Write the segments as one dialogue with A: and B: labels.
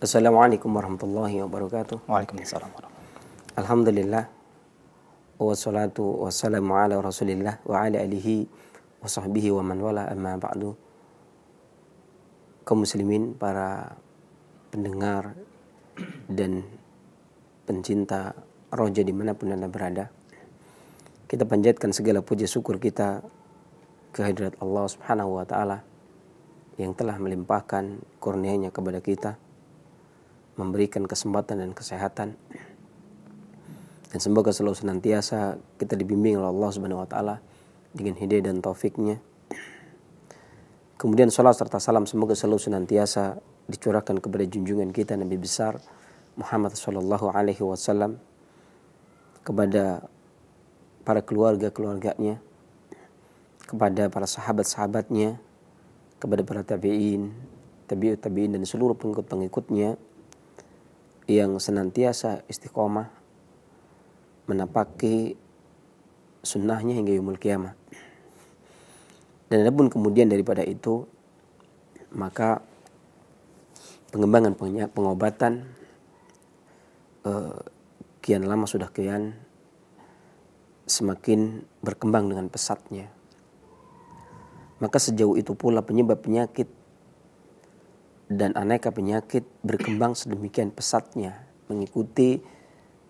A: Assalamualaikum warahmatullahi wabarakatuh. Waalaikumsalam Alhamdulillah. Wassalatu wassalamu ala rasulillah wa ala alihi wa sahbihi wa man wala amma ba'du. Kaum muslimin, para pendengar dan pencinta roja dimanapun anda berada. Kita panjatkan segala puji syukur kita kehadirat Allah subhanahu wa ta'ala yang telah melimpahkan kurnianya kepada kita memberikan kesempatan dan kesehatan. Dan semoga selalu senantiasa kita dibimbing oleh Allah Subhanahu wa taala dengan hidayah dan taufiknya. Kemudian salat serta salam semoga selalu senantiasa dicurahkan kepada junjungan kita Nabi besar Muhammad sallallahu alaihi wasallam kepada para keluarga-keluarganya, kepada para sahabat-sahabatnya, kepada para tabi'in, tabi'ut tabi'in dan seluruh pengikut-pengikutnya yang senantiasa istiqomah menapaki sunnahnya hingga yumul kiamat. Dan adapun kemudian daripada itu maka pengembangan pengobatan eh, kian lama sudah kian semakin berkembang dengan pesatnya. Maka sejauh itu pula penyebab penyakit dan aneka penyakit berkembang sedemikian pesatnya mengikuti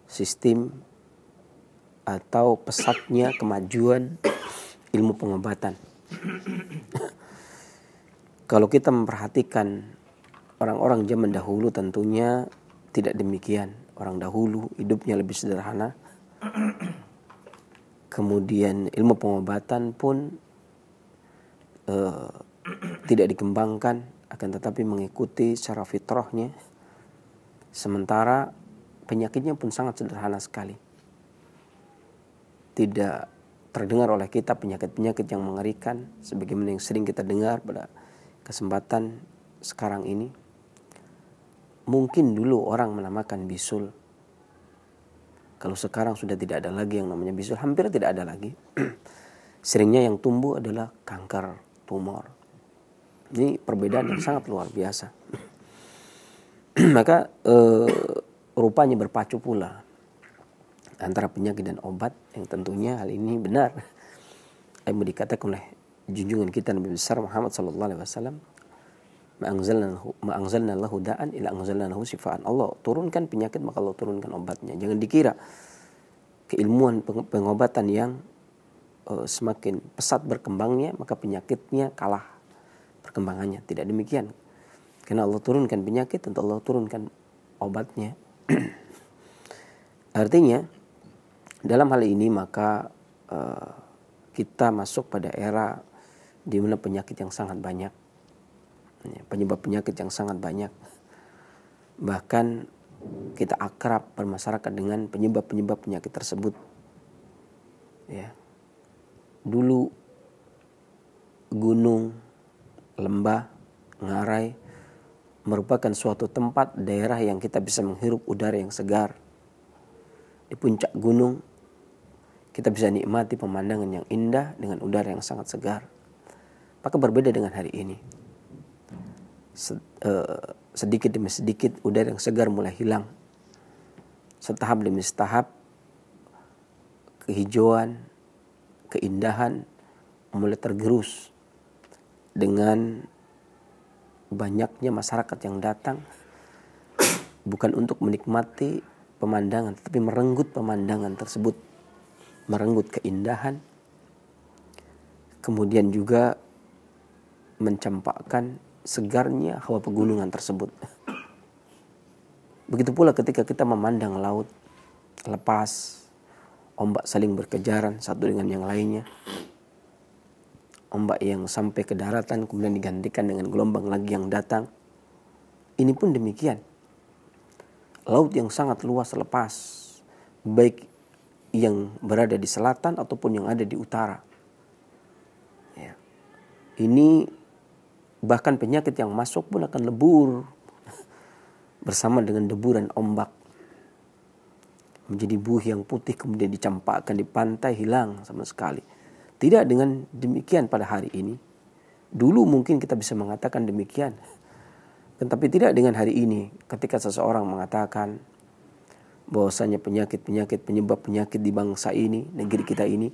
A: sistem atau pesatnya kemajuan ilmu pengobatan. Kalau kita memperhatikan orang-orang zaman dahulu tentunya tidak demikian. Orang dahulu hidupnya lebih sederhana. Kemudian ilmu pengobatan pun eh, tidak dikembangkan akan tetapi mengikuti secara fitrahnya sementara penyakitnya pun sangat sederhana sekali tidak terdengar oleh kita penyakit-penyakit yang mengerikan sebagaimana yang sering kita dengar pada kesempatan sekarang ini mungkin dulu orang menamakan bisul kalau sekarang sudah tidak ada lagi yang namanya bisul hampir tidak ada lagi seringnya yang tumbuh adalah kanker tumor ini perbedaan yang sangat luar biasa. Maka e, rupanya berpacu pula antara penyakit dan obat yang tentunya hal ini benar. Yang dikatakan oleh junjungan kita Nabi besar Muhammad sallallahu alaihi wasallam ma'angzalna lahu da'an ila sifaan. Allah turunkan penyakit maka Allah turunkan obatnya. Jangan dikira keilmuan pengobatan yang eh, semakin pesat berkembangnya maka penyakitnya kalah perkembangannya. Tidak demikian. Karena Allah turunkan penyakit, tentu Allah turunkan obatnya. Artinya, dalam hal ini maka uh, kita masuk pada era di mana penyakit yang sangat banyak. Ya, penyebab penyakit yang sangat banyak. Bahkan kita akrab bermasyarakat dengan penyebab-penyebab penyakit tersebut. Ya. Dulu gunung lembah, ngarai, merupakan suatu tempat daerah yang kita bisa menghirup udara yang segar. Di puncak gunung, kita bisa nikmati pemandangan yang indah dengan udara yang sangat segar. Maka berbeda dengan hari ini. Eh, sedikit demi sedikit udara yang segar mulai hilang. Setahap demi setahap, kehijauan, keindahan mulai tergerus dengan banyaknya masyarakat yang datang bukan untuk menikmati pemandangan tapi merenggut pemandangan tersebut merenggut keindahan kemudian juga mencampakkan segarnya hawa pegunungan tersebut begitu pula ketika kita memandang laut lepas ombak saling berkejaran satu dengan yang lainnya ombak yang sampai ke daratan kemudian digantikan dengan gelombang lagi yang datang. Ini pun demikian. Laut yang sangat luas lepas, baik yang berada di selatan ataupun yang ada di utara. Ya. Ini bahkan penyakit yang masuk pun akan lebur bersama dengan deburan ombak menjadi buih yang putih kemudian dicampakkan di pantai hilang sama sekali tidak dengan demikian pada hari ini. Dulu mungkin kita bisa mengatakan demikian. Tetapi tidak dengan hari ini. Ketika seseorang mengatakan bahwasanya penyakit-penyakit penyebab penyakit di bangsa ini, negeri kita ini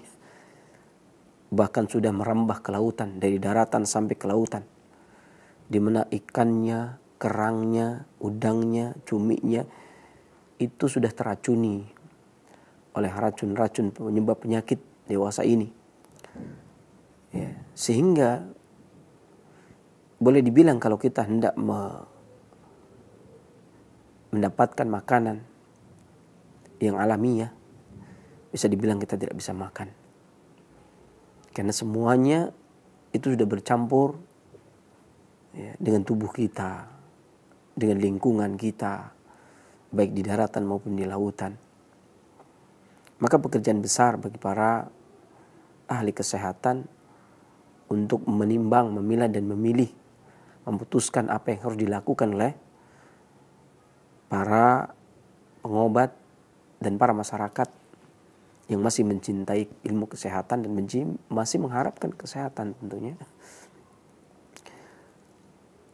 A: bahkan sudah merambah ke lautan dari daratan sampai ke lautan. Di mana ikannya, kerangnya, udangnya, cuminya itu sudah teracuni oleh racun-racun penyebab penyakit dewasa ini. Ya, sehingga boleh dibilang kalau kita hendak me mendapatkan makanan yang alamiah, bisa dibilang kita tidak bisa makan. Karena semuanya itu sudah bercampur ya, dengan tubuh kita, dengan lingkungan kita, baik di daratan maupun di lautan. Maka pekerjaan besar bagi para ahli kesehatan untuk menimbang, memilah dan memilih, memutuskan apa yang harus dilakukan oleh para pengobat dan para masyarakat yang masih mencintai ilmu kesehatan dan masih mengharapkan kesehatan tentunya.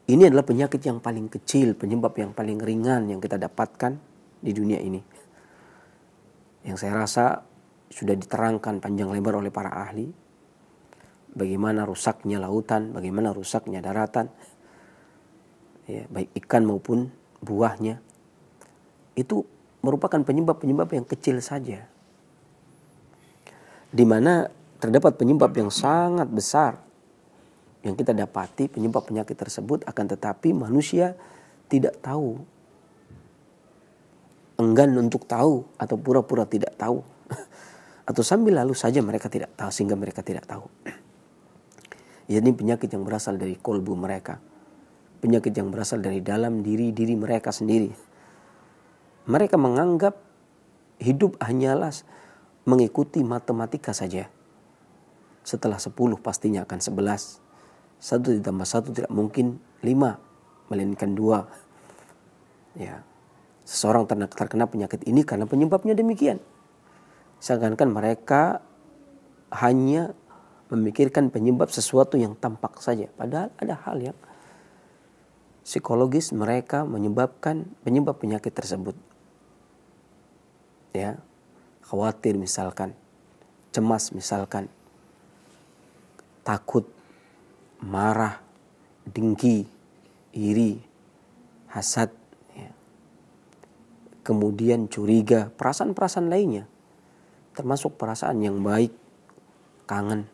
A: Ini adalah penyakit yang paling kecil, penyebab yang paling ringan yang kita dapatkan di dunia ini. Yang saya rasa sudah diterangkan panjang lebar oleh para ahli bagaimana rusaknya lautan, bagaimana rusaknya daratan, ya, baik ikan maupun buahnya, itu merupakan penyebab-penyebab yang kecil saja. Di mana terdapat penyebab yang sangat besar yang kita dapati penyebab penyakit tersebut akan tetapi manusia tidak tahu enggan untuk tahu atau pura-pura tidak tahu atau sambil lalu saja mereka tidak tahu sehingga mereka tidak tahu yakni penyakit yang berasal dari kolbu mereka penyakit yang berasal dari dalam diri diri mereka sendiri mereka menganggap hidup hanyalah mengikuti matematika saja setelah 10 pastinya akan 11 satu ditambah satu tidak mungkin lima melainkan dua ya seseorang terkena penyakit ini karena penyebabnya demikian seakan-akan mereka hanya memikirkan penyebab sesuatu yang tampak saja. Padahal ada hal yang psikologis mereka menyebabkan penyebab penyakit tersebut. Ya, khawatir misalkan, cemas misalkan, takut, marah, dengki, iri, hasad, ya. kemudian curiga, perasaan-perasaan lainnya, termasuk perasaan yang baik, kangen,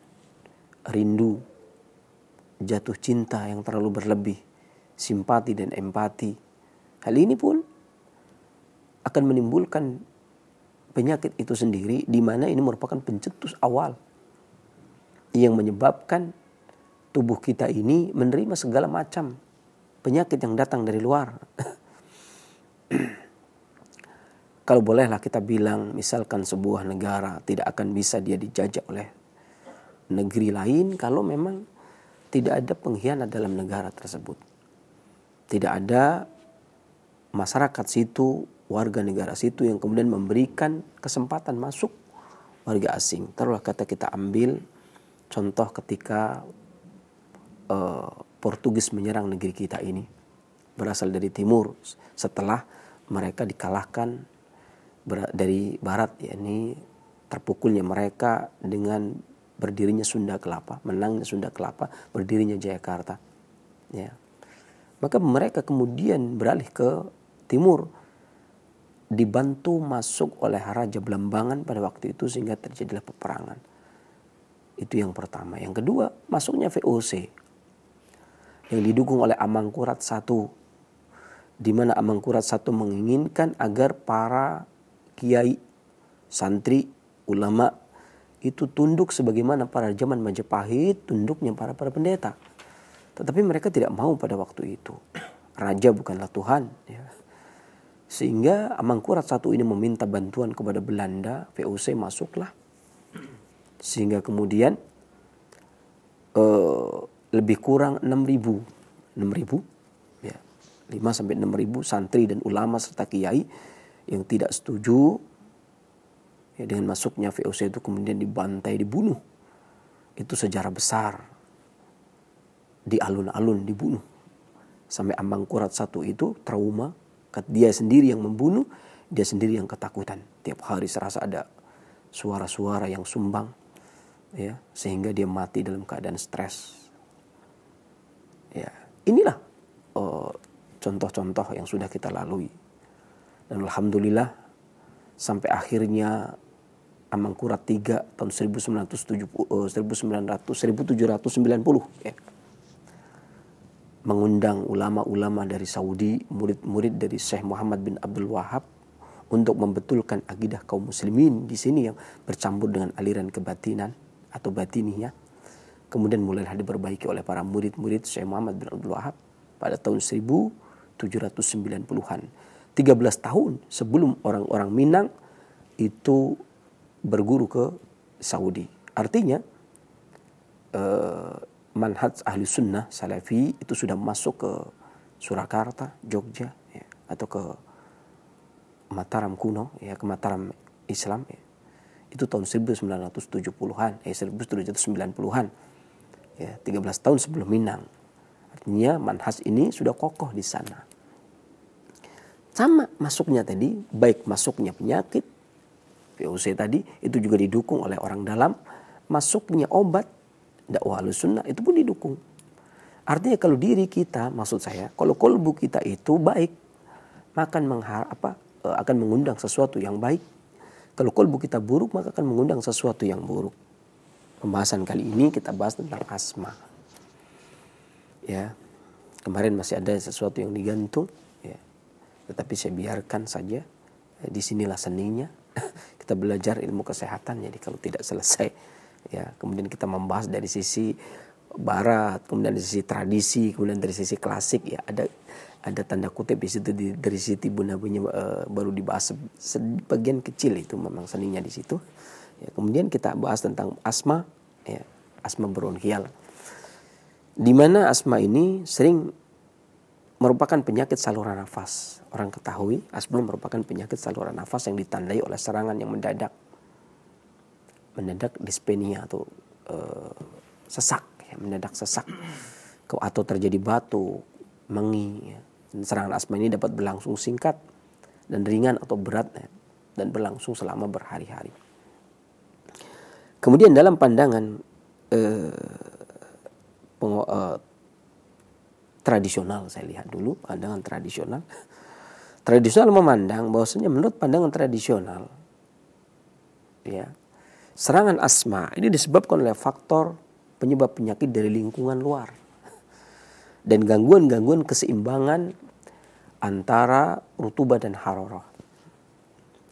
A: rindu, jatuh cinta yang terlalu berlebih, simpati dan empati. Hal ini pun akan menimbulkan penyakit itu sendiri di mana ini merupakan pencetus awal yang menyebabkan tubuh kita ini menerima segala macam penyakit yang datang dari luar. Kalau bolehlah kita bilang misalkan sebuah negara tidak akan bisa dia dijajah oleh negeri lain kalau memang tidak ada pengkhianat dalam negara tersebut. Tidak ada masyarakat situ, warga negara situ yang kemudian memberikan kesempatan masuk warga asing. Teruslah kata kita ambil contoh ketika uh, Portugis menyerang negeri kita ini berasal dari timur setelah mereka dikalahkan dari barat yakni terpukulnya mereka dengan berdirinya Sunda Kelapa, menangnya Sunda Kelapa, berdirinya Jayakarta. Ya. Maka mereka kemudian beralih ke timur dibantu masuk oleh Raja Belambangan pada waktu itu sehingga terjadilah peperangan. Itu yang pertama. Yang kedua, masuknya VOC yang didukung oleh Amangkurat I di mana Amangkurat I menginginkan agar para kiai, santri, ulama itu tunduk sebagaimana para zaman Majapahit tunduknya para para pendeta. Tetapi mereka tidak mau pada waktu itu. Raja bukanlah Tuhan. Ya. Sehingga Amangkurat satu ini meminta bantuan kepada Belanda, VOC masuklah. Sehingga kemudian eh, lebih kurang 6.000, 6.000, ya, 5 sampai 6.000 santri dan ulama serta kiai yang tidak setuju ya, dengan masuknya VOC itu kemudian dibantai dibunuh itu sejarah besar di alun-alun dibunuh sampai ambang kurat satu itu trauma dia sendiri yang membunuh dia sendiri yang ketakutan tiap hari serasa ada suara-suara yang sumbang ya sehingga dia mati dalam keadaan stres ya inilah contoh eh, contoh-contoh yang sudah kita lalui dan alhamdulillah sampai akhirnya Amangkurat 3 tahun 1970, 1900, 1790 ya. mengundang ulama-ulama dari Saudi, murid-murid dari Syekh Muhammad bin Abdul Wahab untuk membetulkan akidah kaum muslimin di sini yang bercampur dengan aliran kebatinan atau batiniah ya. Kemudian mulailah diperbaiki oleh para murid-murid Syekh Muhammad bin Abdul Wahab pada tahun 1790-an. 13 tahun sebelum orang-orang Minang itu berguru ke Saudi. Artinya eh, manhaj ahli sunnah salafi itu sudah masuk ke Surakarta, Jogja, ya, atau ke Mataram kuno, ya ke Mataram Islam. Ya. Itu tahun 1970-an, eh 1790-an. Ya, 13 tahun sebelum Minang. Artinya manhaj ini sudah kokoh di sana. Sama masuknya tadi, baik masuknya penyakit VOC tadi itu juga didukung oleh orang dalam masuknya obat dakwah sunnah itu pun didukung. Artinya kalau diri kita, maksud saya, kalau kolbu kita itu baik, maka akan menghar apa eh, akan mengundang sesuatu yang baik. Kalau kolbu kita buruk, maka akan mengundang sesuatu yang buruk. Pembahasan kali ini kita bahas tentang asma. Ya, kemarin masih ada sesuatu yang digantung, ya. Tetapi saya biarkan saja. Eh, Disinilah seninya. kita belajar ilmu kesehatan jadi kalau tidak selesai ya kemudian kita membahas dari sisi barat kemudian dari sisi tradisi kemudian dari sisi klasik ya ada ada tanda kutip di situ di, dari sisi bunabunya e, eh, baru dibahas sebagian kecil itu memang seninya di situ ya, kemudian kita bahas tentang asma ya asma bronkial di mana asma ini sering merupakan penyakit saluran nafas. Orang ketahui asma merupakan penyakit saluran nafas yang ditandai oleh serangan yang mendadak. Mendadak dispenia atau uh, sesak, ya, mendadak sesak. Atau terjadi batu mengi. Ya. Dan serangan asma ini dapat berlangsung singkat dan ringan atau berat ya, dan berlangsung selama berhari-hari. Kemudian dalam pandangan uh, tradisional saya lihat dulu pandangan tradisional tradisional memandang bahwasanya menurut pandangan tradisional ya serangan asma ini disebabkan oleh faktor penyebab penyakit dari lingkungan luar dan gangguan-gangguan keseimbangan antara rutuba dan haroroh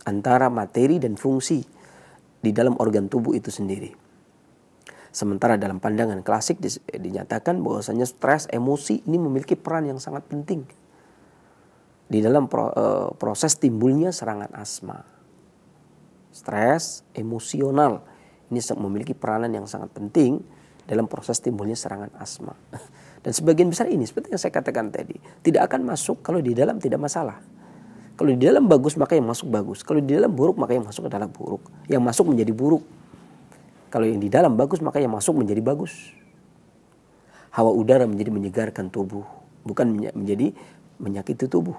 A: antara materi dan fungsi di dalam organ tubuh itu sendiri Sementara dalam pandangan klasik dinyatakan bahwasanya stres, emosi ini memiliki peran yang sangat penting di dalam eh, proses timbulnya serangan asma. Stres emosional ini memiliki peranan yang sangat penting dalam proses timbulnya serangan asma. Dan sebagian besar ini seperti yang saya katakan tadi, tidak akan masuk kalau di dalam tidak masalah. Kalau di dalam bagus maka yang masuk bagus, kalau di dalam buruk maka yang masuk adalah buruk, yang masuk menjadi buruk. Kalau yang di dalam bagus maka yang masuk menjadi bagus. Hawa udara menjadi menyegarkan tubuh, bukan menjadi menyakiti tubuh.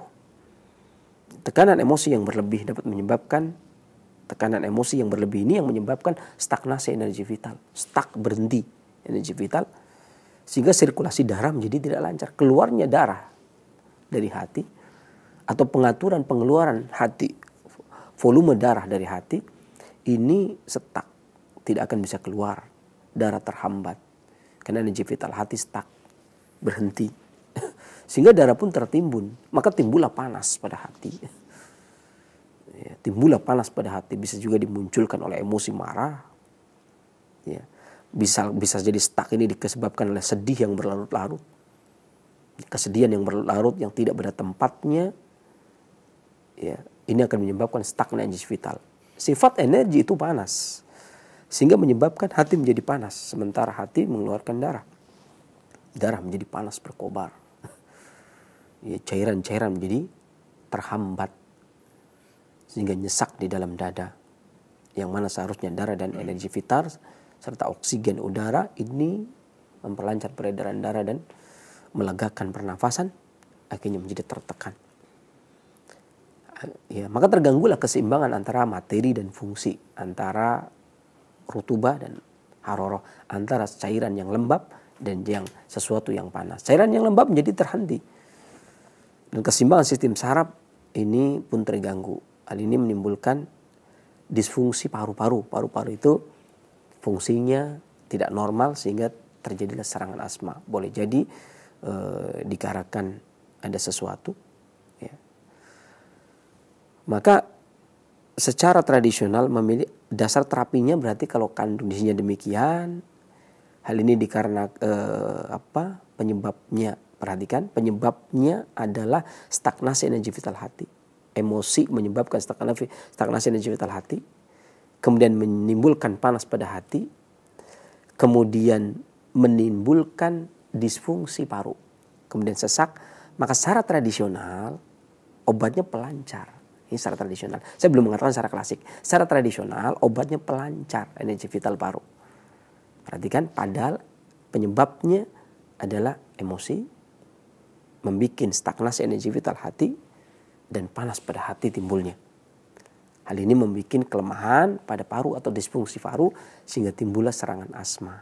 A: Tekanan emosi yang berlebih dapat menyebabkan tekanan emosi yang berlebih ini yang menyebabkan stagnasi energi vital, stuck berhenti energi vital sehingga sirkulasi darah menjadi tidak lancar, keluarnya darah dari hati atau pengaturan pengeluaran hati volume darah dari hati ini setak tidak akan bisa keluar. Darah terhambat. Karena energi vital hati stuck. Berhenti. Sehingga darah pun tertimbun. Maka timbullah panas pada hati. Ya, timbullah panas pada hati. Bisa juga dimunculkan oleh emosi marah. Ya. Bisa, bisa jadi stuck ini disebabkan oleh sedih yang berlarut-larut. Kesedihan yang berlarut yang tidak pada tempatnya. Ya, ini akan menyebabkan stuck energi vital. Sifat energi itu panas sehingga menyebabkan hati menjadi panas sementara hati mengeluarkan darah darah menjadi panas berkobar ya cairan-cairan menjadi terhambat sehingga nyesak di dalam dada yang mana seharusnya darah dan energi vital serta oksigen udara ini memperlancar peredaran darah dan melegakan pernafasan akhirnya menjadi tertekan ya maka terganggulah keseimbangan antara materi dan fungsi antara rutubah dan haroroh antara cairan yang lembab dan yang sesuatu yang panas. Cairan yang lembab menjadi terhenti. Dan kesimbangan sistem saraf ini pun terganggu. Hal ini menimbulkan disfungsi paru-paru. Paru-paru itu fungsinya tidak normal sehingga terjadilah serangan asma. Boleh jadi e, dikarenakan ada sesuatu. Ya. Maka secara tradisional memilih dasar terapinya berarti kalau kondisinya demikian hal ini dikarenakan eh, apa penyebabnya perhatikan penyebabnya adalah stagnasi energi vital hati emosi menyebabkan stagnasi stagnasi energi vital hati kemudian menimbulkan panas pada hati kemudian menimbulkan disfungsi paru kemudian sesak maka secara tradisional obatnya pelancar ini secara tradisional. Saya belum mengatakan secara klasik. Secara tradisional obatnya pelancar energi vital paru. Perhatikan padahal penyebabnya adalah emosi, membuat stagnasi energi vital hati, dan panas pada hati timbulnya. Hal ini membuat kelemahan pada paru atau disfungsi paru sehingga timbullah serangan asma.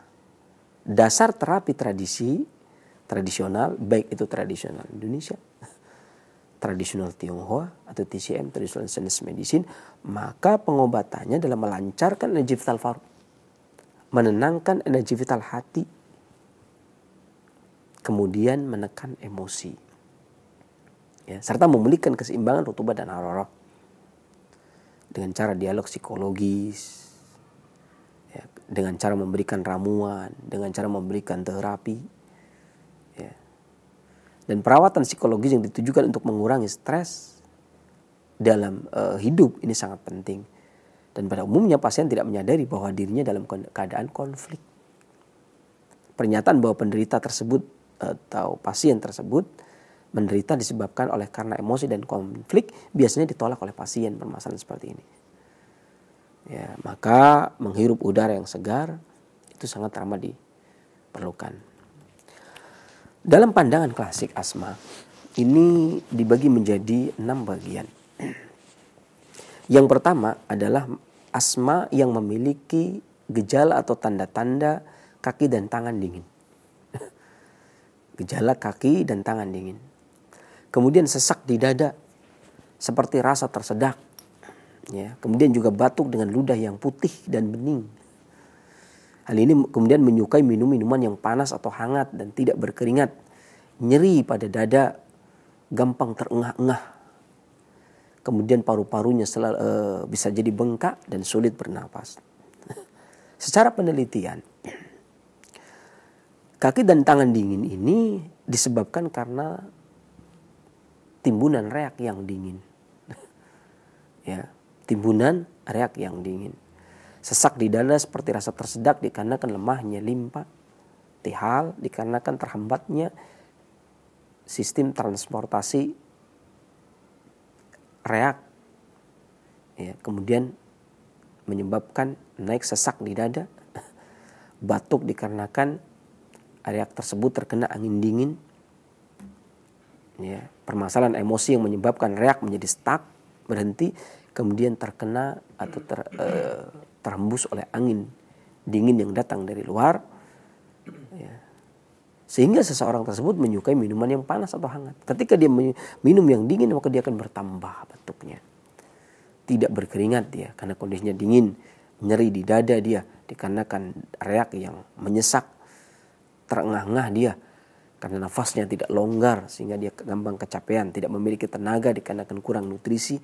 A: Dasar terapi tradisi tradisional, baik itu tradisional Indonesia tradisional Tionghoa atau TCM traditional Chinese medicine maka pengobatannya adalah melancarkan energi vital paru menenangkan energi vital hati kemudian menekan emosi ya, serta memulihkan keseimbangan rutubah dan harorah dengan cara dialog psikologis ya, dengan cara memberikan ramuan dengan cara memberikan terapi dan perawatan psikologis yang ditujukan untuk mengurangi stres dalam uh, hidup ini sangat penting. Dan pada umumnya pasien tidak menyadari bahwa dirinya dalam keadaan konflik. Pernyataan bahwa penderita tersebut eh, atau pasien tersebut menderita disebabkan oleh karena emosi dan konflik biasanya ditolak oleh pasien permasalahan seperti ini. Ya, maka menghirup udara yang segar itu sangat ramah diperlukan. Dalam pandangan klasik asma, ini dibagi menjadi enam bagian. Yang pertama adalah asma yang memiliki gejala atau tanda-tanda kaki dan tangan dingin. Gejala kaki dan tangan dingin. Kemudian sesak di dada seperti rasa tersedak. Ya, kemudian juga batuk dengan ludah yang putih dan bening Hal ini kemudian menyukai minum minuman yang panas atau hangat dan tidak berkeringat, nyeri pada dada, gampang terengah-engah. Kemudian paru-parunya selalu, eh, bisa jadi bengkak dan sulit bernapas. Secara penelitian, kaki dan tangan dingin ini disebabkan karena timbunan reak yang dingin. ya, timbunan reak yang dingin. Sesak di dada seperti rasa tersedak dikarenakan lemahnya limpa, tihal dikarenakan terhambatnya sistem transportasi reak. Ya, kemudian menyebabkan naik sesak di dada, batuk dikarenakan reak tersebut terkena angin dingin. Ya, permasalahan emosi yang menyebabkan reak menjadi stuck, berhenti, kemudian terkena atau ter, uh, terhembus oleh angin dingin yang datang dari luar. Ya. Sehingga seseorang tersebut menyukai minuman yang panas atau hangat. Ketika dia minum yang dingin maka dia akan bertambah bentuknya, Tidak berkeringat dia karena kondisinya dingin. Nyeri di dada dia dikarenakan reak yang menyesak. Terengah-engah dia karena nafasnya tidak longgar sehingga dia gampang kecapean, tidak memiliki tenaga dikarenakan kurang nutrisi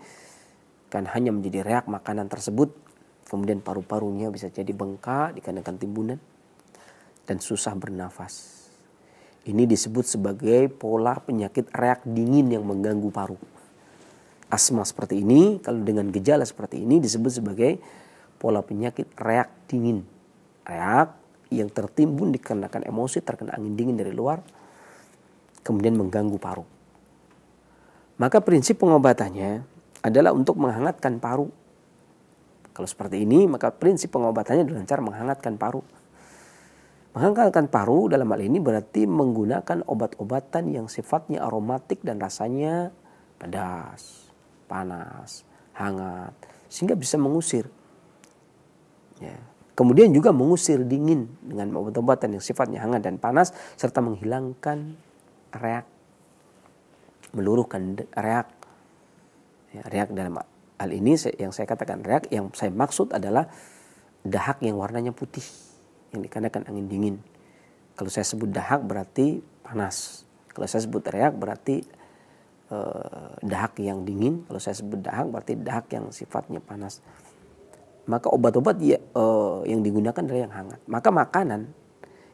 A: kan hanya menjadi reak makanan tersebut Kemudian paru-parunya bisa jadi bengkak dikarenakan timbunan dan susah bernafas. Ini disebut sebagai pola penyakit reak dingin yang mengganggu paru. Asma seperti ini, kalau dengan gejala seperti ini disebut sebagai pola penyakit reak dingin. Reak yang tertimbun dikarenakan emosi terkena angin dingin dari luar, kemudian mengganggu paru. Maka prinsip pengobatannya adalah untuk menghangatkan paru kalau seperti ini, maka prinsip pengobatannya dengan cara menghangatkan paru. Menghangatkan paru dalam hal ini berarti menggunakan obat-obatan yang sifatnya aromatik dan rasanya pedas, panas, hangat, sehingga bisa mengusir. Ya. Kemudian juga mengusir dingin dengan obat-obatan yang sifatnya hangat dan panas serta menghilangkan reak, meluruhkan reak, ya, reak dalam Hal ini yang saya katakan reak, yang saya maksud adalah dahak yang warnanya putih, yang dikarenakan angin dingin. Kalau saya sebut dahak berarti panas. Kalau saya sebut reak berarti eh, dahak yang dingin. Kalau saya sebut dahak berarti dahak yang sifatnya panas. Maka obat-obat ya, eh, yang digunakan adalah yang hangat. Maka makanan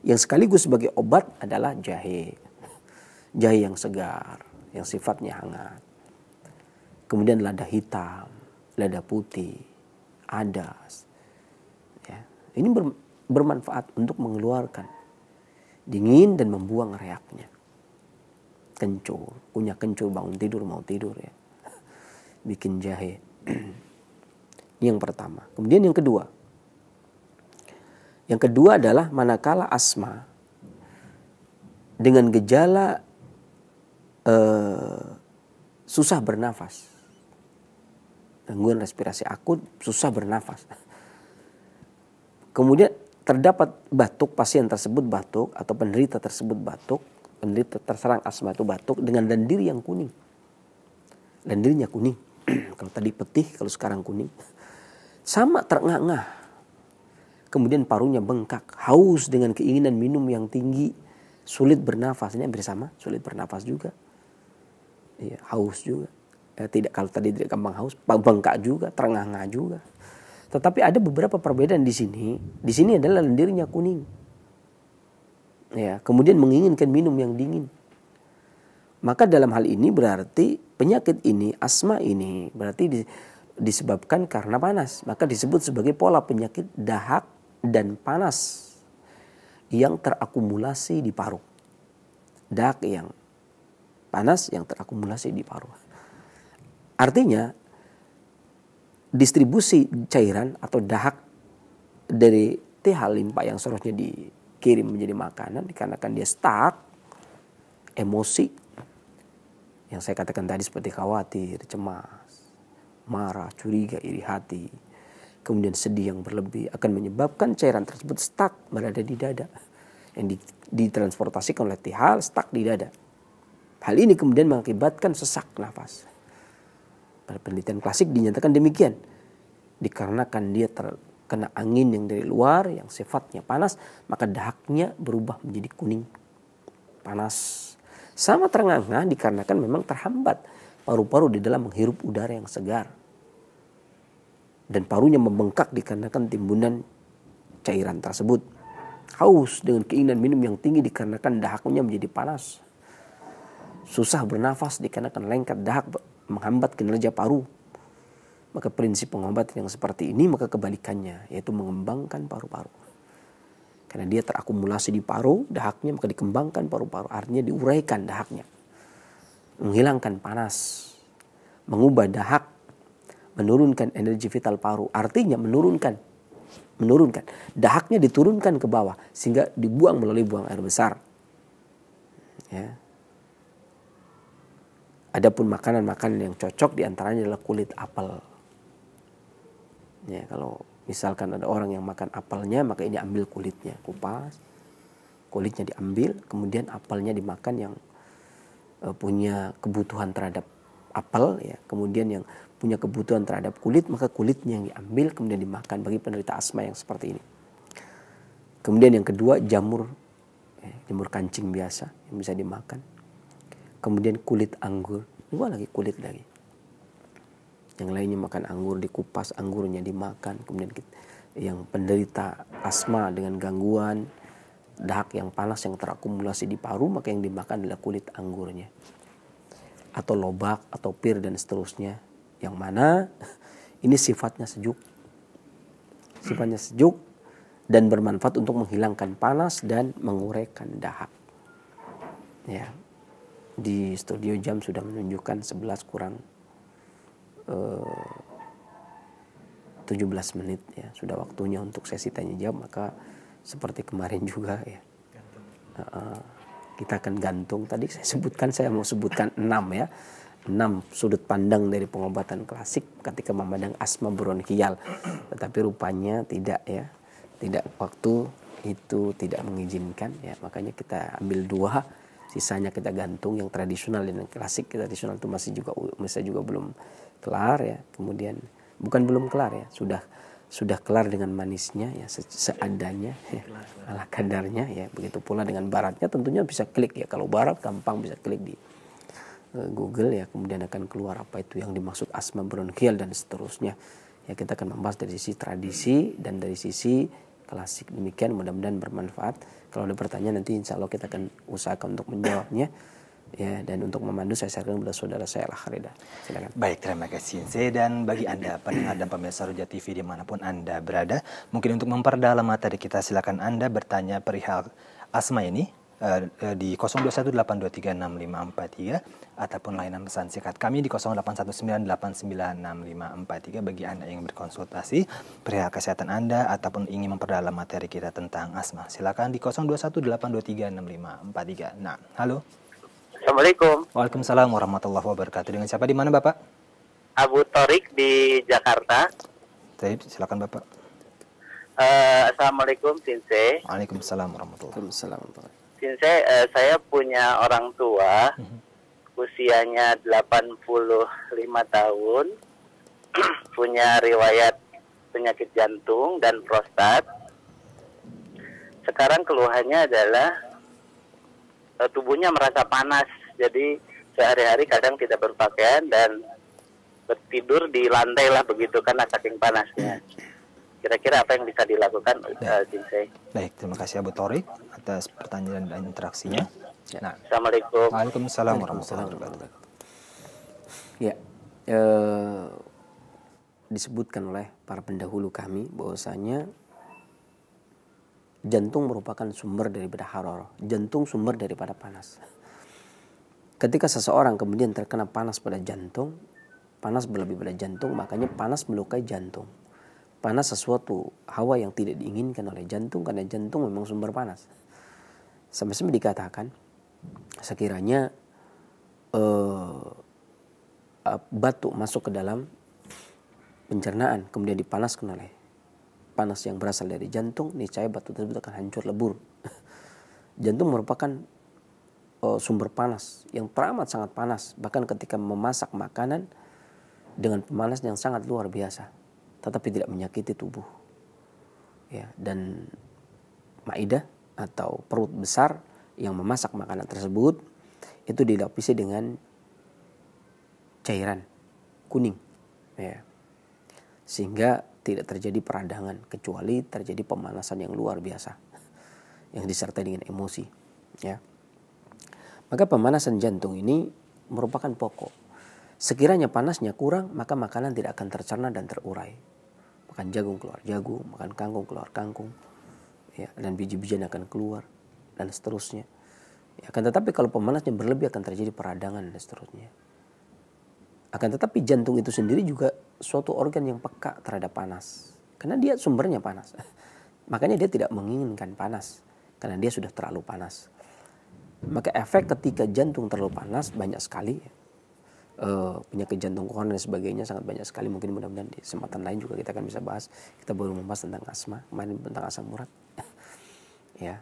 A: yang sekaligus sebagai obat adalah jahe. Jahe yang segar, yang sifatnya hangat kemudian lada hitam, lada putih, adas. Ya. Ini bermanfaat untuk mengeluarkan dingin dan membuang reaknya. Kencur, punya kencur bangun tidur mau tidur ya. Bikin jahe. Ini yang pertama. Kemudian yang kedua. Yang kedua adalah manakala asma dengan gejala eh, susah bernafas gangguan respirasi akut, susah bernafas. Kemudian terdapat batuk, pasien tersebut batuk atau penderita tersebut batuk, penderita terserang asma itu batuk dengan lendir yang kuning. Lendirnya kuning. kalau tadi petih, kalau sekarang kuning. Sama terengah-engah. Kemudian parunya bengkak, haus dengan keinginan minum yang tinggi, sulit bernafas. Ini hampir sama, sulit bernafas juga. Iya, haus juga ya, tidak kalau tadi tidak gampang haus bengkak juga terengah-engah juga tetapi ada beberapa perbedaan di sini di sini adalah lendirnya kuning ya kemudian menginginkan minum yang dingin maka dalam hal ini berarti penyakit ini asma ini berarti di, disebabkan karena panas maka disebut sebagai pola penyakit dahak dan panas yang terakumulasi di paru dahak yang panas yang terakumulasi di paru Artinya distribusi cairan atau dahak dari TH limpa yang seharusnya dikirim menjadi makanan dikarenakan dia stuck emosi yang saya katakan tadi seperti khawatir, cemas, marah, curiga, iri hati, kemudian sedih yang berlebih akan menyebabkan cairan tersebut stuck berada di dada yang ditransportasikan oleh TH stuck di dada. Hal ini kemudian mengakibatkan sesak nafas. Pada penelitian klasik dinyatakan demikian. Dikarenakan dia terkena angin yang dari luar yang sifatnya panas, maka dahaknya berubah menjadi kuning panas. Sama terengah-engah dikarenakan memang terhambat paru-paru di dalam menghirup udara yang segar. Dan parunya membengkak dikarenakan timbunan cairan tersebut. Haus dengan keinginan minum yang tinggi dikarenakan dahaknya menjadi panas. Susah bernafas dikarenakan lengket dahak menghambat kinerja paru. Maka prinsip pengobatan yang seperti ini maka kebalikannya yaitu mengembangkan paru-paru. Karena dia terakumulasi di paru, dahaknya maka dikembangkan paru-paru, artinya diuraikan dahaknya. Menghilangkan panas, mengubah dahak, menurunkan energi vital paru, artinya menurunkan menurunkan. Dahaknya diturunkan ke bawah sehingga dibuang melalui buang air besar. Ya ada pun makanan-makanan yang cocok diantaranya adalah kulit apel. Ya, kalau misalkan ada orang yang makan apelnya, maka ini ambil kulitnya, kupas. Kulitnya diambil, kemudian apelnya dimakan yang e, punya kebutuhan terhadap apel ya. Kemudian yang punya kebutuhan terhadap kulit, maka kulitnya yang diambil kemudian dimakan bagi penderita asma yang seperti ini. Kemudian yang kedua jamur, ya, jamur kancing biasa yang bisa dimakan kemudian kulit anggur dua lagi kulit lagi yang lainnya makan anggur dikupas anggurnya dimakan kemudian kita, yang penderita asma dengan gangguan dahak yang panas yang terakumulasi di paru maka yang dimakan adalah kulit anggurnya atau lobak atau pir dan seterusnya yang mana ini sifatnya sejuk sifatnya sejuk dan bermanfaat untuk menghilangkan panas dan menguraikan dahak ya di studio jam sudah menunjukkan 11 kurang eh, 17 menit ya sudah waktunya untuk sesi tanya jawab maka seperti kemarin juga ya uh, kita akan gantung tadi saya sebutkan saya mau sebutkan enam ya enam sudut pandang dari pengobatan klasik ketika memandang asma bronkial tetapi rupanya tidak ya tidak waktu itu tidak mengizinkan ya makanya kita ambil dua sisanya kita gantung yang tradisional dan yang klasik tradisional itu masih juga masih juga belum kelar ya kemudian bukan belum kelar ya sudah sudah kelar dengan manisnya ya se seadanya ya, ala kadarnya ya begitu pula dengan baratnya tentunya bisa klik ya kalau barat gampang bisa klik di eh, Google ya kemudian akan keluar apa itu yang dimaksud asma bronkial dan seterusnya ya kita akan membahas dari sisi tradisi dan dari sisi klasik demikian mudah-mudahan bermanfaat kalau ada pertanyaan nanti insya Allah kita akan usahakan untuk menjawabnya ya dan untuk memandu saya sarankan kepada saudara saya lah Harida. Silakan. Baik, terima kasih saya dan bagi Anda pendengar dan pemirsa Roja TV dimanapun Anda berada,
B: mungkin untuk memperdalam materi kita silakan Anda bertanya perihal asma ini Eh, eh, di 0218236543 ataupun layanan pesan singkat kami di 0819896543 bagi Anda yang berkonsultasi perihal kesehatan Anda ataupun ingin memperdalam materi kita tentang asma. Silakan di 0218236543. Nah, halo. Assalamualaikum. Waalaikumsalam warahmatullahi wabarakatuh. Dengan siapa di mana Bapak? Abu Torik di Jakarta. Taip, silakan Bapak.
C: Uh, Assalamualaikum, Sinse.
B: Waalaikumsalam warahmatullahi wabarakatuh
C: saya uh, saya punya orang tua mm-hmm. usianya 85 tahun punya riwayat penyakit jantung dan prostat. Sekarang keluhannya adalah uh, tubuhnya merasa panas. Jadi sehari-hari kadang tidak berpakaian dan bertidur di lantai lah begitu karena saking panasnya. Mm-hmm. Kira-kira apa yang bisa dilakukan Uh, eh, Jinsei?
B: Baik, terima kasih Abu Tori atas pertanyaan dan interaksinya. Ya. Nah, Assalamualaikum. Waalaikumsalam warahmatullahi wabarakatuh.
A: Ya, e, disebutkan oleh para pendahulu kami bahwasanya jantung merupakan sumber daripada haror, jantung sumber daripada panas. Ketika seseorang kemudian terkena panas pada jantung, panas berlebih pada jantung, makanya panas melukai jantung. Panas sesuatu hawa yang tidak diinginkan oleh jantung karena jantung memang sumber panas. Sampai-sampai dikatakan sekiranya uh, batu masuk ke dalam pencernaan kemudian dipanaskan oleh panas yang berasal dari jantung niscaya batu tersebut akan hancur lebur jantung merupakan uh, sumber panas yang teramat sangat panas bahkan ketika memasak makanan dengan pemanas yang sangat luar biasa tetapi tidak menyakiti tubuh ya dan maidah atau perut besar yang memasak makanan tersebut itu dilapisi dengan cairan kuning ya sehingga tidak terjadi peradangan kecuali terjadi pemanasan yang luar biasa yang disertai dengan emosi ya maka pemanasan jantung ini merupakan pokok sekiranya panasnya kurang maka makanan tidak akan tercerna dan terurai makan jagung keluar jagung makan kangkung keluar kangkung ya, dan biji-bijian akan keluar dan seterusnya. Ya, akan tetapi kalau pemanasnya berlebih akan terjadi peradangan dan seterusnya. Akan tetapi jantung itu sendiri juga suatu organ yang peka terhadap panas. Karena dia sumbernya panas. Makanya dia tidak menginginkan panas. Karena dia sudah terlalu panas. Maka efek ketika jantung terlalu panas banyak sekali. Uh, penyakit jantung koroner dan sebagainya sangat banyak sekali. Mungkin mudah-mudahan di kesempatan lain juga kita akan bisa bahas. Kita baru membahas tentang asma. Kemarin tentang asam urat ya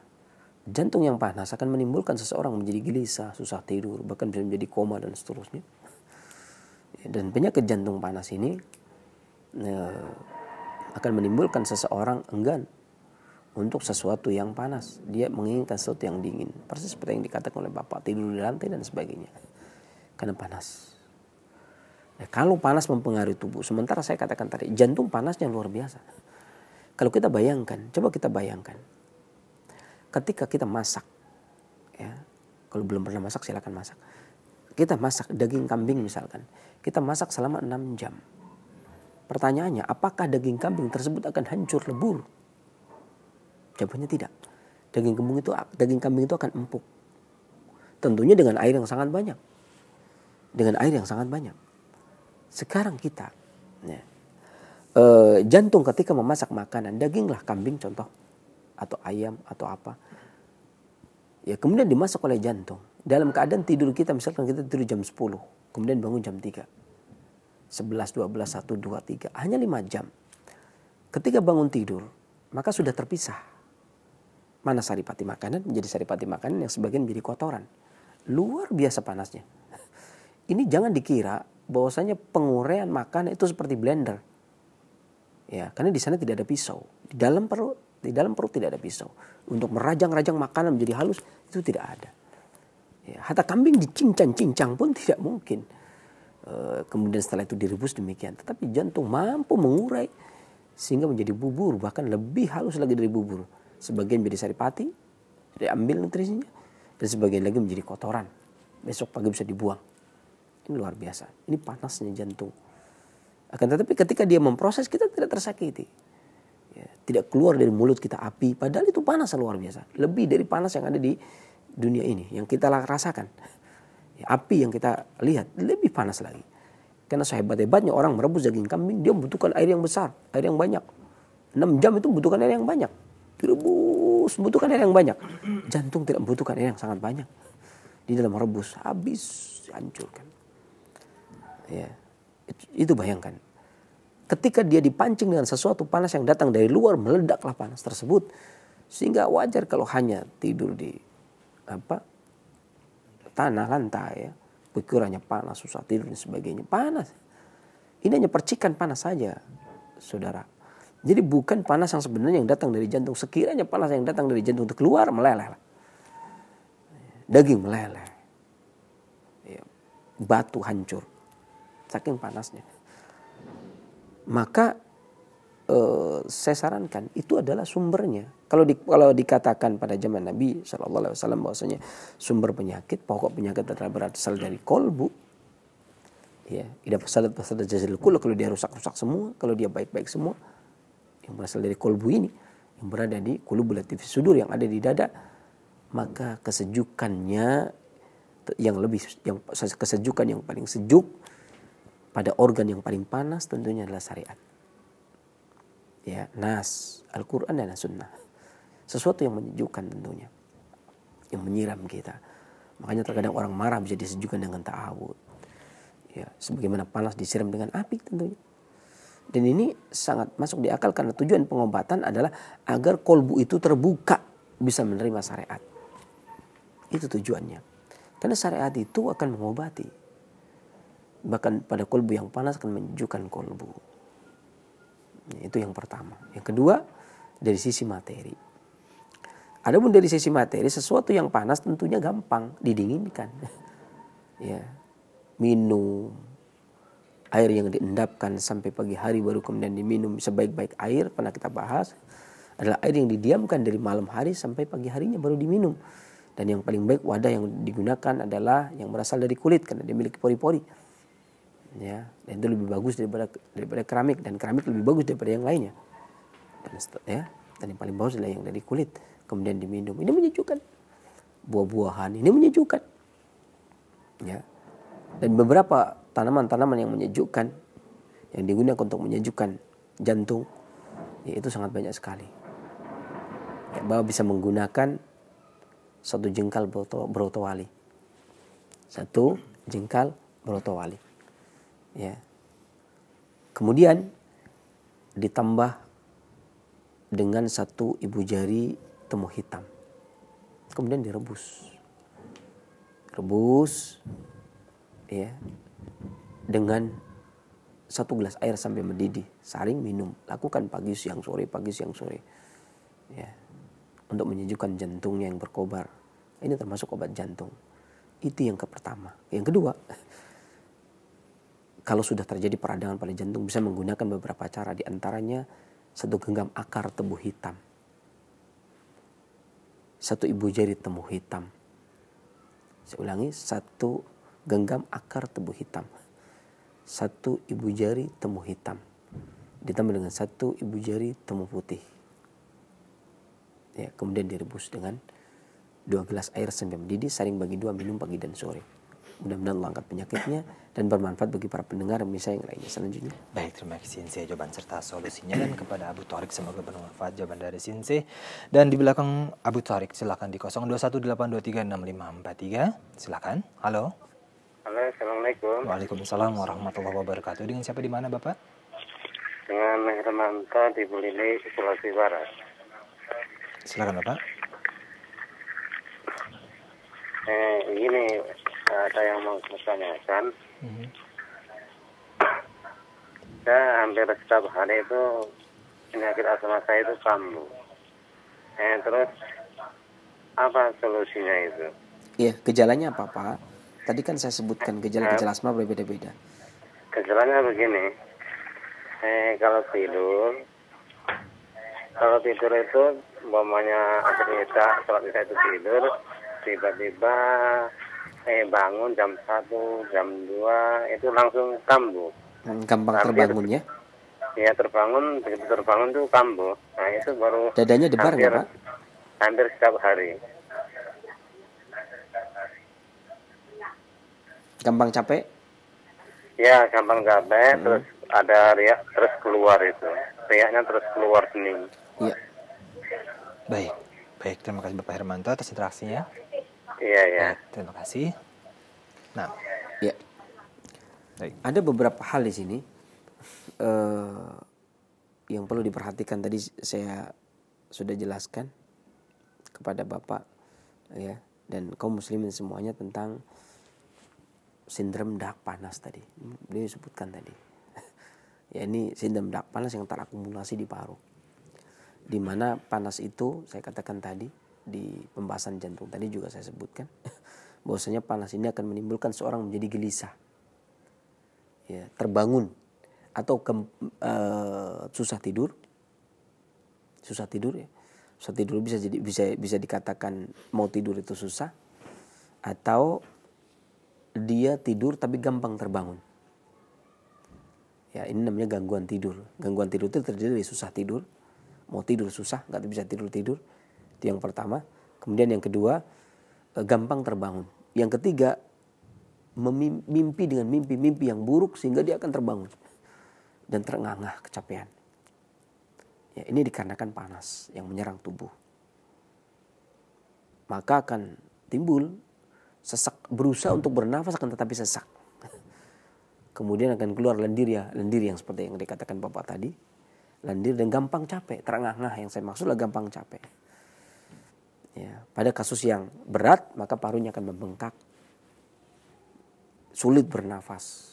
A: jantung yang panas akan menimbulkan seseorang menjadi gelisah, susah tidur, bahkan bisa menjadi koma dan seterusnya. Ya, dan penyakit jantung panas ini eh, akan menimbulkan seseorang enggan untuk sesuatu yang panas. Dia menginginkan sesuatu yang dingin. Persis seperti yang dikatakan oleh Bapak, tidur di lantai dan sebagainya. Karena panas. Nah, kalau panas mempengaruhi tubuh, sementara saya katakan tadi, jantung panasnya luar biasa. Kalau kita bayangkan, coba kita bayangkan, ketika kita masak, ya, kalau belum pernah masak silakan masak. Kita masak daging kambing misalkan, kita masak selama 6 jam. Pertanyaannya, apakah daging kambing tersebut akan hancur lebur? Jawabannya tidak. Daging kambing itu daging kambing itu akan empuk. Tentunya dengan air yang sangat banyak. Dengan air yang sangat banyak. Sekarang kita, ya, eh, jantung ketika memasak makanan, daginglah kambing contoh atau ayam atau apa. Ya kemudian dimasak oleh jantung. Dalam keadaan tidur kita misalkan kita tidur jam 10, kemudian bangun jam 3. 11, 12, 1, 2, 3, hanya 5 jam. Ketika bangun tidur, maka sudah terpisah. Mana saripati makanan menjadi saripati makanan yang sebagian menjadi kotoran. Luar biasa panasnya. Ini jangan dikira bahwasanya penguraian makanan itu seperti blender. Ya, karena di sana tidak ada pisau. Di dalam perut di dalam perut tidak ada pisau. Untuk merajang-rajang makanan menjadi halus itu tidak ada. Ya, harta kambing dicincang-cincang pun tidak mungkin. E, kemudian setelah itu direbus demikian. Tetapi jantung mampu mengurai sehingga menjadi bubur bahkan lebih halus lagi dari bubur. Sebagian menjadi saripati, diambil nutrisinya dan sebagian lagi menjadi kotoran. Besok pagi bisa dibuang. Ini luar biasa. Ini panasnya jantung. Akan tetapi ketika dia memproses kita tidak tersakiti ya, tidak keluar dari mulut kita api padahal itu panas luar biasa lebih dari panas yang ada di dunia ini yang kita rasakan ya, api yang kita lihat lebih panas lagi karena sehebat hebatnya orang merebus daging kambing dia membutuhkan air yang besar air yang banyak 6 jam itu membutuhkan air yang banyak direbus membutuhkan air yang banyak jantung tidak membutuhkan air yang sangat banyak di dalam merebus habis hancurkan ya itu bayangkan ketika dia dipancing dengan sesuatu panas yang datang dari luar meledaklah panas tersebut sehingga wajar kalau hanya tidur di apa tanah lantai ya pikirannya panas susah tidur dan sebagainya panas ini hanya percikan panas saja saudara jadi bukan panas yang sebenarnya yang datang dari jantung sekiranya panas yang datang dari jantung itu keluar meleleh daging meleleh ya. batu hancur saking panasnya maka eh, saya sarankan itu adalah sumbernya. Kalau di, kalau dikatakan pada zaman Nabi Shallallahu Alaihi Wasallam bahwasanya sumber penyakit pokok penyakit adalah berasal dari kolbu, ya tidak berasal berasal dari kalau dia rusak rusak semua, kalau dia baik baik semua yang berasal dari kolbu ini yang berada di kulubulatif sudur yang ada di dada maka kesejukannya yang lebih yang kesejukan yang paling sejuk pada organ yang paling panas tentunya adalah syariat. Ya, nas, Al-Quran dan Sunnah. Sesuatu yang menyejukkan tentunya. Yang menyiram kita. Makanya terkadang orang marah bisa disejukkan dengan ta'awud. Ya, sebagaimana panas disiram dengan api tentunya. Dan ini sangat masuk di akal karena tujuan pengobatan adalah agar kolbu itu terbuka bisa menerima syariat. Itu tujuannya. Karena syariat itu akan mengobati bahkan pada kolbu yang panas akan menunjukkan kolbu ya, itu yang pertama yang kedua dari sisi materi adapun dari sisi materi sesuatu yang panas tentunya gampang didinginkan ya minum air yang diendapkan sampai pagi hari baru kemudian diminum sebaik-baik air pernah kita bahas adalah air yang didiamkan dari malam hari sampai pagi harinya baru diminum dan yang paling baik wadah yang digunakan adalah yang berasal dari kulit karena dia memiliki pori-pori ya dan itu lebih bagus daripada daripada keramik dan keramik lebih bagus daripada yang lainnya dan ya dan yang paling bagus adalah yang dari kulit kemudian diminum ini menyejukkan buah-buahan ini menyejukkan ya dan beberapa tanaman-tanaman yang menyejukkan yang digunakan untuk menyejukkan jantung ya itu sangat banyak sekali ya, bahwa bisa menggunakan satu jengkal broto, wali satu jengkal broto wali Ya. Kemudian ditambah dengan satu ibu jari temu hitam. Kemudian direbus. Rebus ya dengan satu gelas air sampai mendidih, saring minum. Lakukan pagi, siang, sore, pagi, siang, sore. Ya. Untuk menyejukkan jantungnya yang berkobar. Ini termasuk obat jantung. Itu yang ke pertama. Yang kedua, kalau sudah terjadi peradangan pada jantung bisa menggunakan beberapa cara di antaranya satu genggam akar tebu hitam. Satu ibu jari tebu hitam. Saya ulangi, satu genggam akar tebu hitam. Satu ibu jari tebu hitam. Ditambah dengan satu ibu jari tebu putih. Ya, kemudian direbus dengan dua gelas air sampai mendidih, saring bagi dua minum pagi dan sore. Mudah-mudahan Allah penyakitnya dan bermanfaat bagi para pendengar misalnya yang lainnya. Selanjutnya.
B: Baik, terima kasih Sinsi. jawaban serta solusinya dan kepada Abu Torik semoga bermanfaat jawaban dari Sinsi. Dan di belakang Abu Torik silakan di 0218236543. Silakan. Halo.
C: Halo, Assalamualaikum.
B: Waalaikumsalam warahmatullahi wabarakatuh. Dengan siapa di mana Bapak?
C: Dengan Hermanta di Bulili, Sulawesi Barat. Silakan Bapak. Eh, gini, ada yang mau ditanyakan. Mm-hmm. Saya hampir setiap hari itu penyakit asma saya itu kambuh. Eh, terus apa solusinya itu?
A: Iya, gejalanya apa Pak? Tadi kan saya sebutkan gejala-gejala asma berbeda-beda.
C: Gejalanya begini, eh, kalau tidur, kalau tidur itu umpamanya aktivitas kalau kita itu tidur, tiba-tiba eh bangun jam satu jam dua itu langsung kambuh
A: hmm, gampang terbangun ya
C: ya terbangun begitu terbangun tuh kambuh nah itu baru dadanya debar hampir, ya, pak hampir setiap hari gampang capek ya gampang capek hmm. terus ada riak terus keluar itu riaknya terus keluar sini.
B: iya baik baik terima kasih bapak Hermanto atas interaksinya
C: Iya, iya. Nah,
A: terima kasih. Nah, ya. Baik. Ada beberapa hal di sini uh, yang perlu diperhatikan tadi saya sudah jelaskan kepada Bapak ya dan kaum muslimin semuanya tentang sindrom dak panas tadi. Beliau sebutkan tadi. ya ini sindrom dak panas yang terakumulasi di paru. Di mana panas itu saya katakan tadi di pembahasan jantung tadi juga saya sebutkan bahwasanya panas ini akan menimbulkan seorang menjadi gelisah ya terbangun atau ke, e, eh, susah tidur susah tidur ya susah tidur bisa jadi bisa bisa dikatakan mau tidur itu susah atau dia tidur tapi gampang terbangun ya ini namanya gangguan tidur gangguan tidur itu terjadi dari susah tidur mau tidur susah nggak bisa tidur tidur itu yang pertama. Kemudian yang kedua, eh, gampang terbangun. Yang ketiga, mimpi dengan mimpi-mimpi yang buruk sehingga dia akan terbangun dan terengah-engah kecapean. Ya, ini dikarenakan panas yang menyerang tubuh. Maka akan timbul sesak, berusaha untuk bernafas akan tetapi sesak. Kemudian akan keluar lendir ya, lendir yang seperti yang dikatakan Bapak tadi. Lendir dan gampang capek, terengah-engah yang saya maksudlah gampang capek. Ya, pada kasus yang berat maka parunya akan membengkak, sulit bernafas.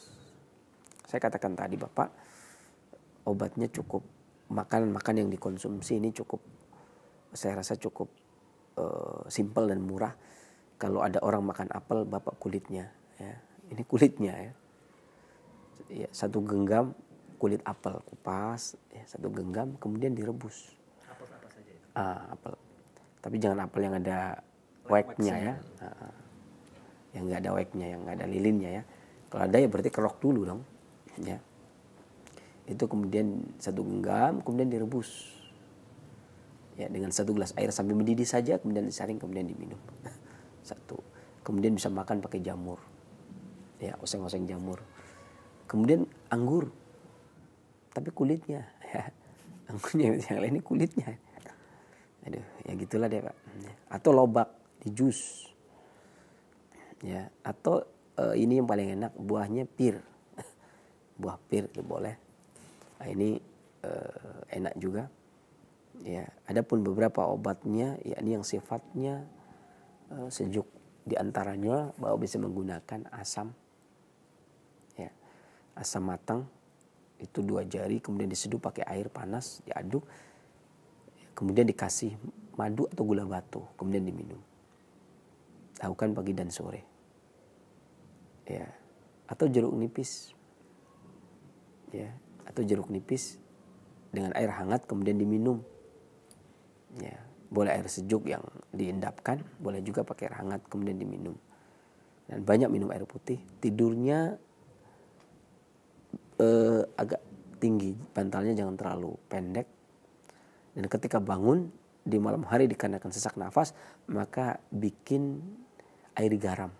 A: Saya katakan tadi Bapak, obatnya cukup makanan-makanan yang dikonsumsi ini cukup saya rasa cukup uh, simpel dan murah. Kalau ada orang makan apel, Bapak kulitnya ya. Ini kulitnya ya. ya satu genggam kulit apel kupas, ya, satu genggam kemudian direbus.
B: Apel apa saja itu?
A: Ah, apel tapi jangan apel yang ada wake-nya ya yang nggak ada wake-nya, yang nggak ada lilinnya ya kalau ada ya berarti kerok dulu dong ya itu kemudian satu genggam kemudian direbus ya dengan satu gelas air sambil mendidih saja kemudian disaring kemudian diminum satu kemudian bisa makan pakai jamur ya oseng-oseng jamur kemudian anggur tapi kulitnya ya. anggurnya yang lain ini kulitnya aduh ya gitulah deh pak atau lobak di jus ya atau e, ini yang paling enak buahnya pir buah pir itu boleh nah, ini e, enak juga ya adapun beberapa obatnya yakni yang sifatnya e, sejuk di antaranya bahwa bisa menggunakan asam ya asam matang itu dua jari kemudian diseduh pakai air panas diaduk kemudian dikasih madu atau gula batu, kemudian diminum. Lakukan pagi dan sore. Ya, atau jeruk nipis. Ya, atau jeruk nipis dengan air hangat kemudian diminum. Ya, boleh air sejuk yang diendapkan, boleh juga pakai air hangat kemudian diminum. Dan banyak minum air putih, tidurnya eh, agak tinggi, bantalnya jangan terlalu pendek dan ketika bangun di malam hari dikarenakan sesak nafas, maka bikin air garam.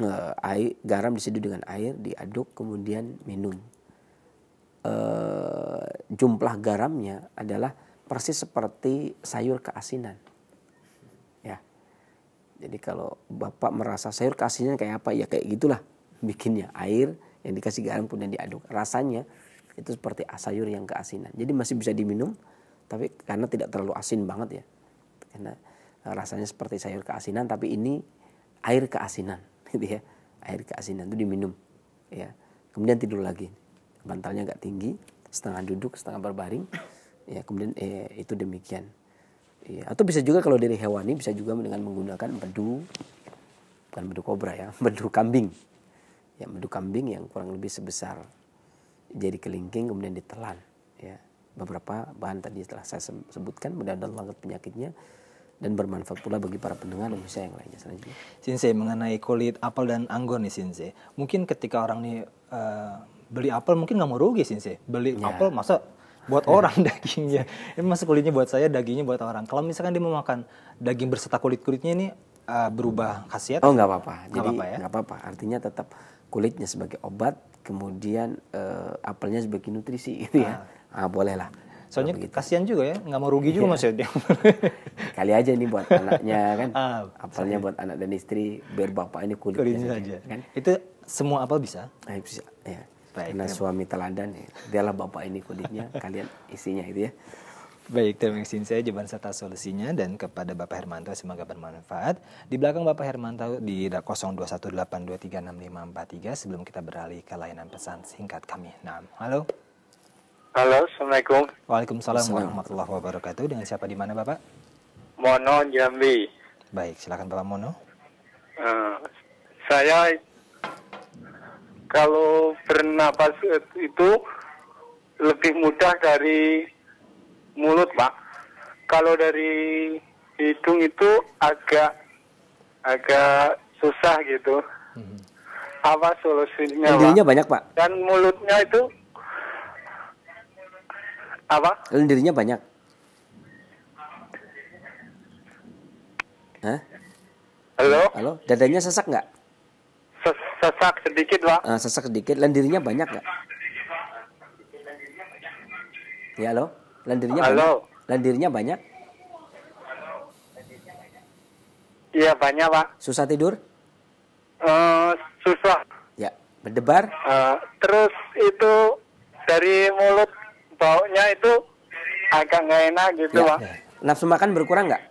A: Eh, air garam diseduh dengan air, diaduk, kemudian minum. E, jumlah garamnya adalah persis seperti sayur keasinan. Ya. Jadi kalau Bapak merasa sayur keasinan kayak apa? Ya kayak gitulah bikinnya. Air yang dikasih garam kemudian diaduk. Rasanya itu seperti sayur yang keasinan. Jadi masih bisa diminum, tapi karena tidak terlalu asin banget ya. Karena eh, rasanya seperti sayur keasinan, tapi ini air keasinan, gitu ya. Air keasinan itu diminum, ya. Kemudian tidur lagi. Bantalnya agak tinggi, setengah duduk, setengah berbaring. Ya, kemudian eh, itu demikian. Ya, atau bisa juga kalau dari hewani bisa juga dengan menggunakan bedu bukan bedu kobra ya, bedu kambing. Ya, bedu kambing yang kurang lebih sebesar jadi kelingking kemudian ditelan ya beberapa bahan tadi telah saya sebutkan mudah-mudahan banget penyakitnya dan bermanfaat pula bagi para pendengar dan usia
B: yang lainnya selanjutnya. Sensei mengenai kulit apel dan anggur nih Sensei, mungkin ketika orang nih uh, beli apel mungkin nggak mau rugi Sensei, beli ya. apel masa buat orang dagingnya, ini masa kulitnya buat saya dagingnya buat orang. Kalau misalkan dia mau makan daging berserta kulit kulitnya ini
A: uh, berubah khasiat? Oh nggak apa-apa, jadi ya? nggak apa-apa. Ya? Gak apa Artinya tetap kulitnya sebagai obat kemudian uh, apelnya sebagai nutrisi gitu ya ah, ah boleh lah soalnya
B: kasihan juga ya nggak mau rugi juga maksudnya
A: kali aja nih buat anaknya kan ah, apelnya buat anak dan istri biar bapak ini kulit kulitnya Aja. kan itu semua apel bisa nah, bisa ya Baik, karena ya. suami teladan ya dialah bapak ini kulitnya kalian isinya itu ya
B: Baik, terima kasih saya jawaban serta solusinya dan kepada Bapak Hermanto semoga bermanfaat. Di belakang Bapak Hermanto di 0218236543 sebelum kita beralih ke layanan pesan singkat kami. Nah, halo. Halo, Assalamualaikum. Waalaikumsalam warahmatullahi wabarakatuh. Dengan siapa di mana Bapak? Mono Jambi. Baik, silakan Bapak Mono. Uh, saya kalau
C: bernapas itu lebih mudah dari mulut pak kalau dari hidung itu agak agak susah gitu hmm. apa solusinya lendirnya pak? banyak pak dan mulutnya itu apa
A: lendirnya banyak Hah? halo halo dadanya sesak nggak sesak sedikit pak uh, sesak sedikit lendirnya banyak nggak ya loh. Lendirnya Halo. banyak. Lendirnya banyak. Iya banyak pak. Susah tidur? Uh, susah. Ya berdebar?
C: Uh, terus itu dari mulut baunya itu agak nggak enak gitu ya, pak. Ya.
A: Nafsu makan berkurang nggak?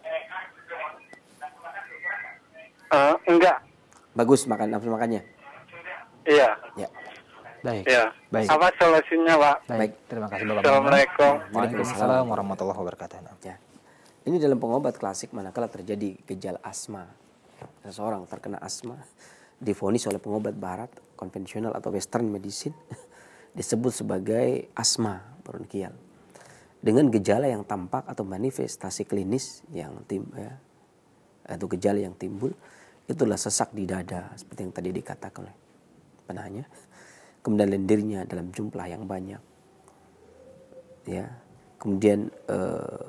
C: Uh, enggak.
A: Bagus makan nafsu makannya. Iya. Ya. Baik. Iya. Baik. Apa
C: solusinya, Pak?
A: Baik. Terima kasih Bapak. Assalamualaikum. Waalaikumsalam warahmatullahi wabarakatuh. Ya. Ini dalam pengobat klasik manakala terjadi gejala asma. Seseorang terkena asma difonis oleh pengobat barat konvensional atau western medicine disebut sebagai asma bronkial. Dengan gejala yang tampak atau manifestasi klinis yang tim ya, atau gejala yang timbul itulah sesak di dada seperti yang tadi dikatakan oleh penanya kemudian lendirnya dalam jumlah yang banyak ya kemudian eh,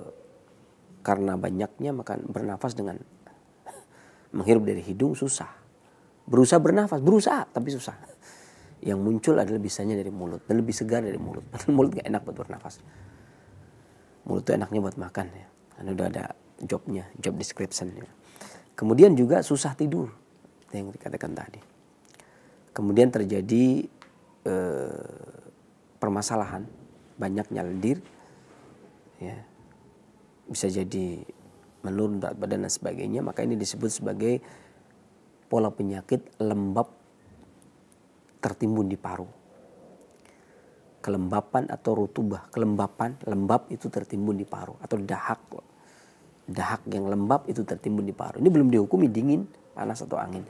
A: karena banyaknya makan bernafas dengan menghirup dari hidung susah berusaha bernafas berusaha tapi susah yang muncul adalah bisanya dari mulut dan lebih segar dari mulut padahal mulut gak enak buat bernafas mulut itu enaknya buat makan ya karena udah ada jobnya job description kemudian juga susah tidur yang dikatakan tadi kemudian terjadi Eh, permasalahan banyaknya lendir ya bisa jadi menurun berat badan dan sebagainya maka ini disebut sebagai pola penyakit lembab tertimbun di paru kelembapan atau rutubah kelembapan lembab itu tertimbun di paru atau dahak dahak yang lembab itu tertimbun di paru ini belum dihukumi dingin panas atau angin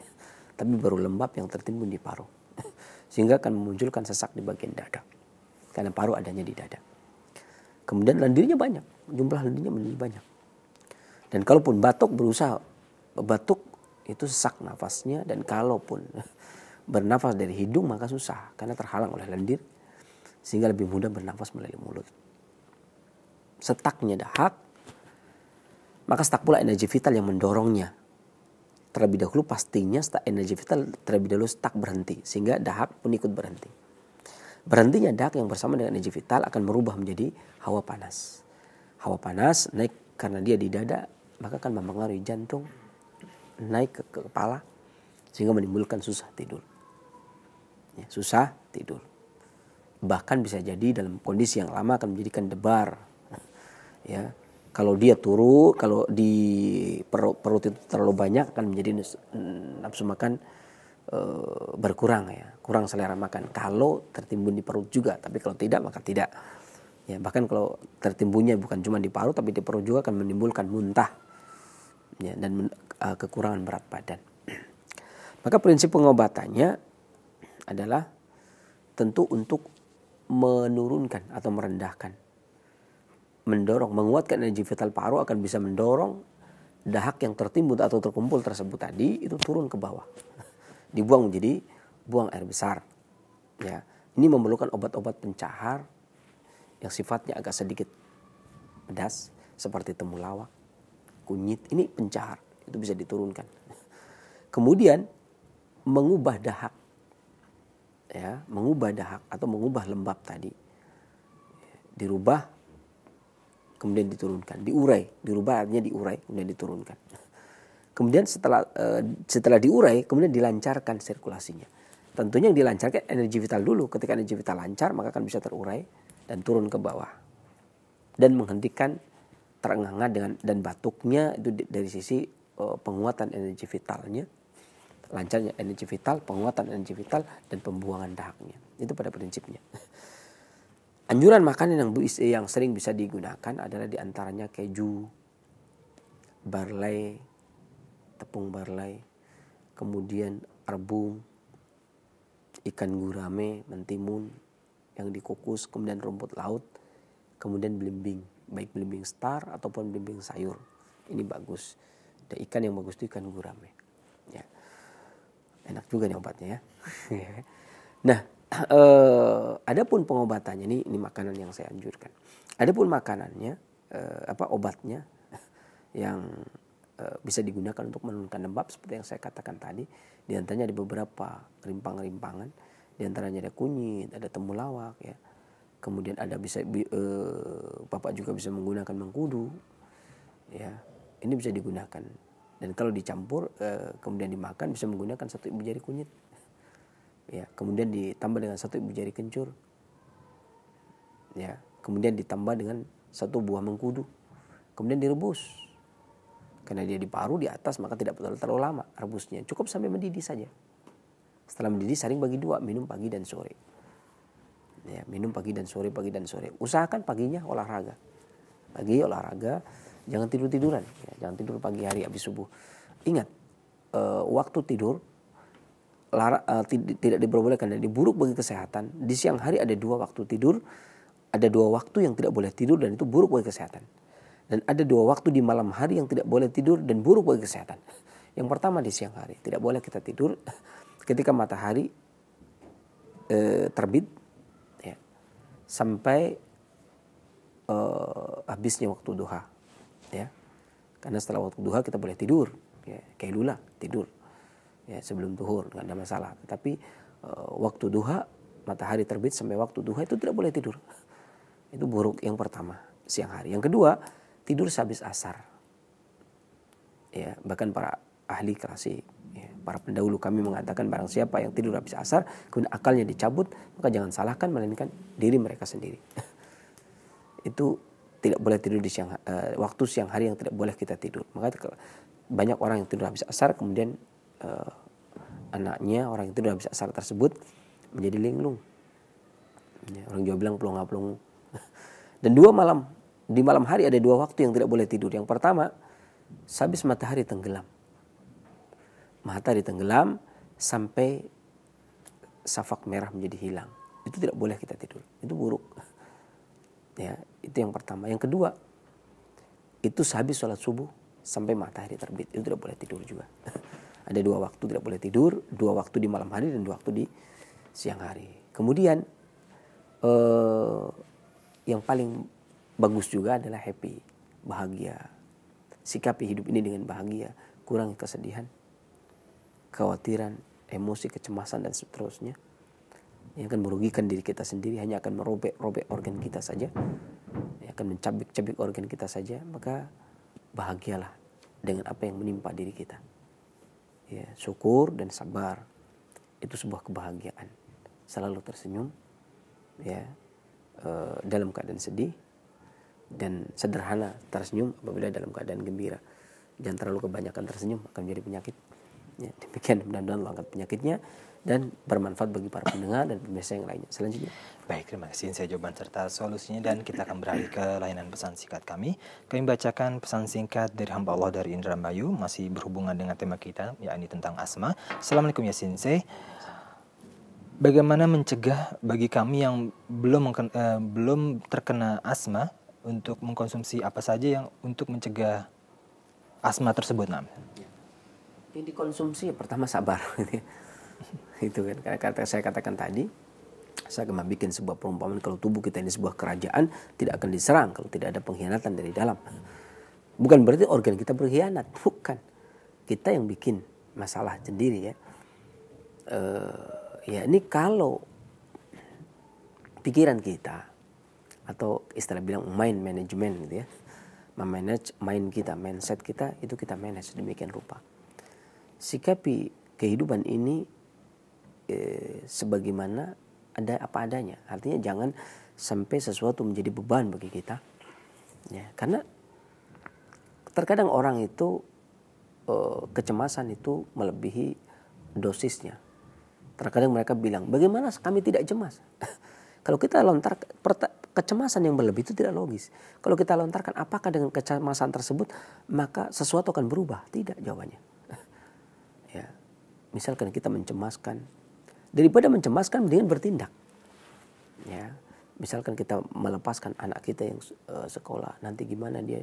A: tapi baru lembab yang tertimbun di paru sehingga akan memunculkan sesak di bagian dada karena paru adanya di dada. Kemudian lendirnya banyak, jumlah lendirnya menjadi banyak. Dan kalaupun batuk berusaha batuk itu sesak nafasnya dan kalaupun bernafas dari hidung maka susah karena terhalang oleh lendir sehingga lebih mudah bernafas melalui mulut. Setaknya dahak, maka setak pula energi vital yang mendorongnya terlebih dahulu pastinya stak energi vital terlebih dahulu stak berhenti sehingga dahak pun ikut berhenti. Berhentinya dahak yang bersama dengan energi vital akan merubah menjadi hawa panas. Hawa panas naik karena dia di dada maka akan mempengaruhi jantung naik ke, ke kepala sehingga menimbulkan susah tidur. Ya, susah tidur. Bahkan bisa jadi dalam kondisi yang lama akan menjadikan debar. Ya, kalau dia turu, kalau di perut itu terlalu banyak akan menjadi nafsu makan e, berkurang ya, kurang selera makan. Kalau tertimbun di perut juga, tapi kalau tidak maka tidak. Ya, bahkan kalau tertimbunnya bukan cuma di paru tapi di perut juga akan menimbulkan muntah. Ya, dan e, kekurangan berat badan. Maka prinsip pengobatannya adalah tentu untuk menurunkan atau merendahkan mendorong, menguatkan energi vital paru akan bisa mendorong dahak yang tertimbun atau terkumpul tersebut tadi itu turun ke bawah. Dibuang menjadi buang air besar. Ya. Ini memerlukan obat-obat pencahar yang sifatnya agak sedikit pedas seperti temulawak, kunyit. Ini pencahar, itu bisa diturunkan. Kemudian mengubah dahak ya, mengubah dahak atau mengubah lembab tadi dirubah kemudian diturunkan, diurai, dirubah artinya diurai, kemudian diturunkan. Kemudian setelah eh, setelah diurai, kemudian dilancarkan sirkulasinya. Tentunya yang dilancarkan energi vital dulu. Ketika energi vital lancar, maka akan bisa terurai dan turun ke bawah dan menghentikan terengah-engah dengan dan batuknya itu dari sisi eh, penguatan energi vitalnya, lancarnya energi vital, penguatan energi vital dan pembuangan dahaknya. Itu pada prinsipnya. Anjuran makanan yang yang sering bisa digunakan adalah diantaranya keju, barley, tepung barley, kemudian rebung, ikan gurame, mentimun yang dikukus, kemudian rumput laut, kemudian belimbing, baik belimbing star ataupun belimbing sayur. Ini bagus. Dan ikan yang bagus itu ikan gurame. Ya. Enak juga nih obatnya ya. ya. nah, eh, adapun pengobatannya ini ini makanan yang saya anjurkan. Adapun makanannya eh, apa obatnya yang eh, bisa digunakan untuk menurunkan lembab seperti yang saya katakan tadi, di antaranya ada beberapa rimpang-rimpangan, di antaranya ada kunyit, ada temulawak ya. Kemudian ada bisa eh, Bapak juga bisa menggunakan mengkudu ya. Ini bisa digunakan dan kalau dicampur eh, kemudian dimakan bisa menggunakan satu ibu jari kunyit ya kemudian ditambah dengan satu ibu jari kencur ya kemudian ditambah dengan satu buah mengkudu kemudian direbus karena dia di di atas maka tidak perlu terlalu lama rebusnya cukup sampai mendidih saja setelah mendidih saring bagi dua minum pagi dan sore ya minum pagi dan sore pagi dan sore usahakan paginya olahraga pagi olahraga jangan tidur tiduran ya, jangan tidur pagi hari habis subuh ingat e, waktu tidur lara, uh, tidak diperbolehkan dan buruk bagi kesehatan. Di siang hari ada dua waktu tidur, ada dua waktu yang tidak boleh tidur dan itu buruk bagi kesehatan. Dan ada dua waktu di malam hari yang tidak boleh tidur dan buruk bagi kesehatan. Yang pertama di siang hari, tidak boleh kita tidur ketika matahari e, terbit ya, sampai e, habisnya waktu duha. Ya. Karena setelah waktu duha kita boleh tidur, ya, kayak lula tidur ya sebelum duhur nggak ada masalah tapi e, eh, waktu duha matahari terbit sampai waktu duha itu tidak boleh tidur itu buruk yang pertama siang hari yang kedua tidur sehabis asar ya bahkan para ahli klasik ya, para pendahulu kami mengatakan barang siapa yang tidur habis asar kemudian akalnya dicabut maka jangan salahkan melainkan diri mereka sendiri itu tidak boleh tidur di siang uh, waktu siang hari yang tidak boleh kita tidur maka banyak orang yang tidur habis asar kemudian uh, anaknya orang itu udah bisa asar tersebut menjadi linglung ya, orang Jawa bilang apa pelongo dan dua malam di malam hari ada dua waktu yang tidak boleh tidur yang pertama habis matahari tenggelam matahari tenggelam sampai safak merah menjadi hilang itu tidak boleh kita tidur itu buruk ya itu yang pertama yang kedua itu sehabis sholat subuh sampai matahari terbit itu tidak boleh tidur juga Ada dua waktu tidak boleh tidur, dua waktu di malam hari dan dua waktu di siang hari. Kemudian eh, yang paling bagus juga adalah happy, bahagia. Sikapi hidup ini dengan bahagia, kurang kesedihan, kekhawatiran, emosi, kecemasan dan seterusnya. Yang akan merugikan diri kita sendiri hanya akan merobek-robek organ kita saja. Yang akan mencabik-cabik organ kita saja, maka bahagialah dengan apa yang menimpa diri kita ya, syukur dan sabar itu sebuah kebahagiaan selalu tersenyum ya e, dalam keadaan sedih dan sederhana tersenyum apabila dalam keadaan gembira jangan terlalu kebanyakan tersenyum akan menjadi penyakit ya, demikian mudah-mudahan langkah penyakitnya dan bermanfaat bagi para pendengar dan pemirsa yang
B: lainnya. Selanjutnya. Baik, terima kasih saya jawaban serta solusinya dan kita akan beralih ke layanan pesan singkat kami. Kami bacakan pesan singkat dari hamba Allah dari Indra Bayu masih berhubungan dengan tema kita yakni tentang asma. Assalamualaikum ya Sensei. Bagaimana mencegah bagi kami yang belum uh, belum terkena asma untuk mengkonsumsi apa saja yang untuk mencegah asma tersebut, Nam?
A: Yang dikonsumsi ya, pertama sabar. itu kan karena kata saya katakan tadi saya akan bikin sebuah perumpamaan kalau tubuh kita ini sebuah kerajaan tidak akan diserang kalau tidak ada pengkhianatan dari dalam bukan berarti organ kita berkhianat bukan kita yang bikin masalah sendiri ya e, ya ini kalau pikiran kita atau istilah bilang mind management gitu ya memanage mind kita mindset kita itu kita manage demikian rupa sikapi kehidupan ini Eh, sebagaimana ada apa adanya. Artinya jangan sampai sesuatu menjadi beban bagi kita. Ya, karena terkadang orang itu e, kecemasan itu melebihi dosisnya. Terkadang mereka bilang, "Bagaimana kami tidak cemas?" Kalau kita lontar kecemasan yang berlebih itu tidak logis. Kalau kita lontarkan apakah dengan kecemasan tersebut maka sesuatu akan berubah? Tidak jawabannya. ya. Misalkan kita mencemaskan Daripada mencemaskan mendingan bertindak. Ya. Misalkan kita melepaskan anak kita yang uh, sekolah, nanti gimana dia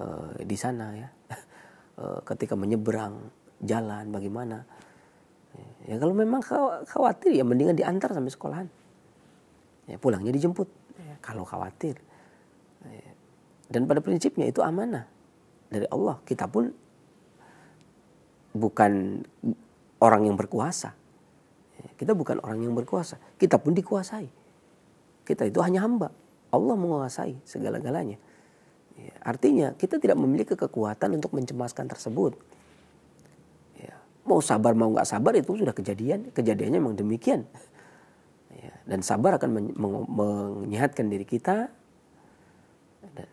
A: uh, di sana ya. Uh, ketika menyeberang jalan bagaimana? Ya kalau memang khawatir ya mendingan diantar sampai sekolahan. Ya, pulangnya dijemput ya, kalau khawatir. Ya. Dan pada prinsipnya itu amanah dari Allah. Kita pun bukan orang yang berkuasa. Kita bukan orang yang berkuasa. Kita pun dikuasai. Kita itu hanya hamba. Allah menguasai segala-galanya. Ya, artinya kita tidak memiliki kekuatan untuk mencemaskan tersebut. Ya, mau sabar mau nggak sabar itu sudah kejadian. Kejadiannya memang demikian. Ya, dan sabar akan menyehatkan diri kita. Dan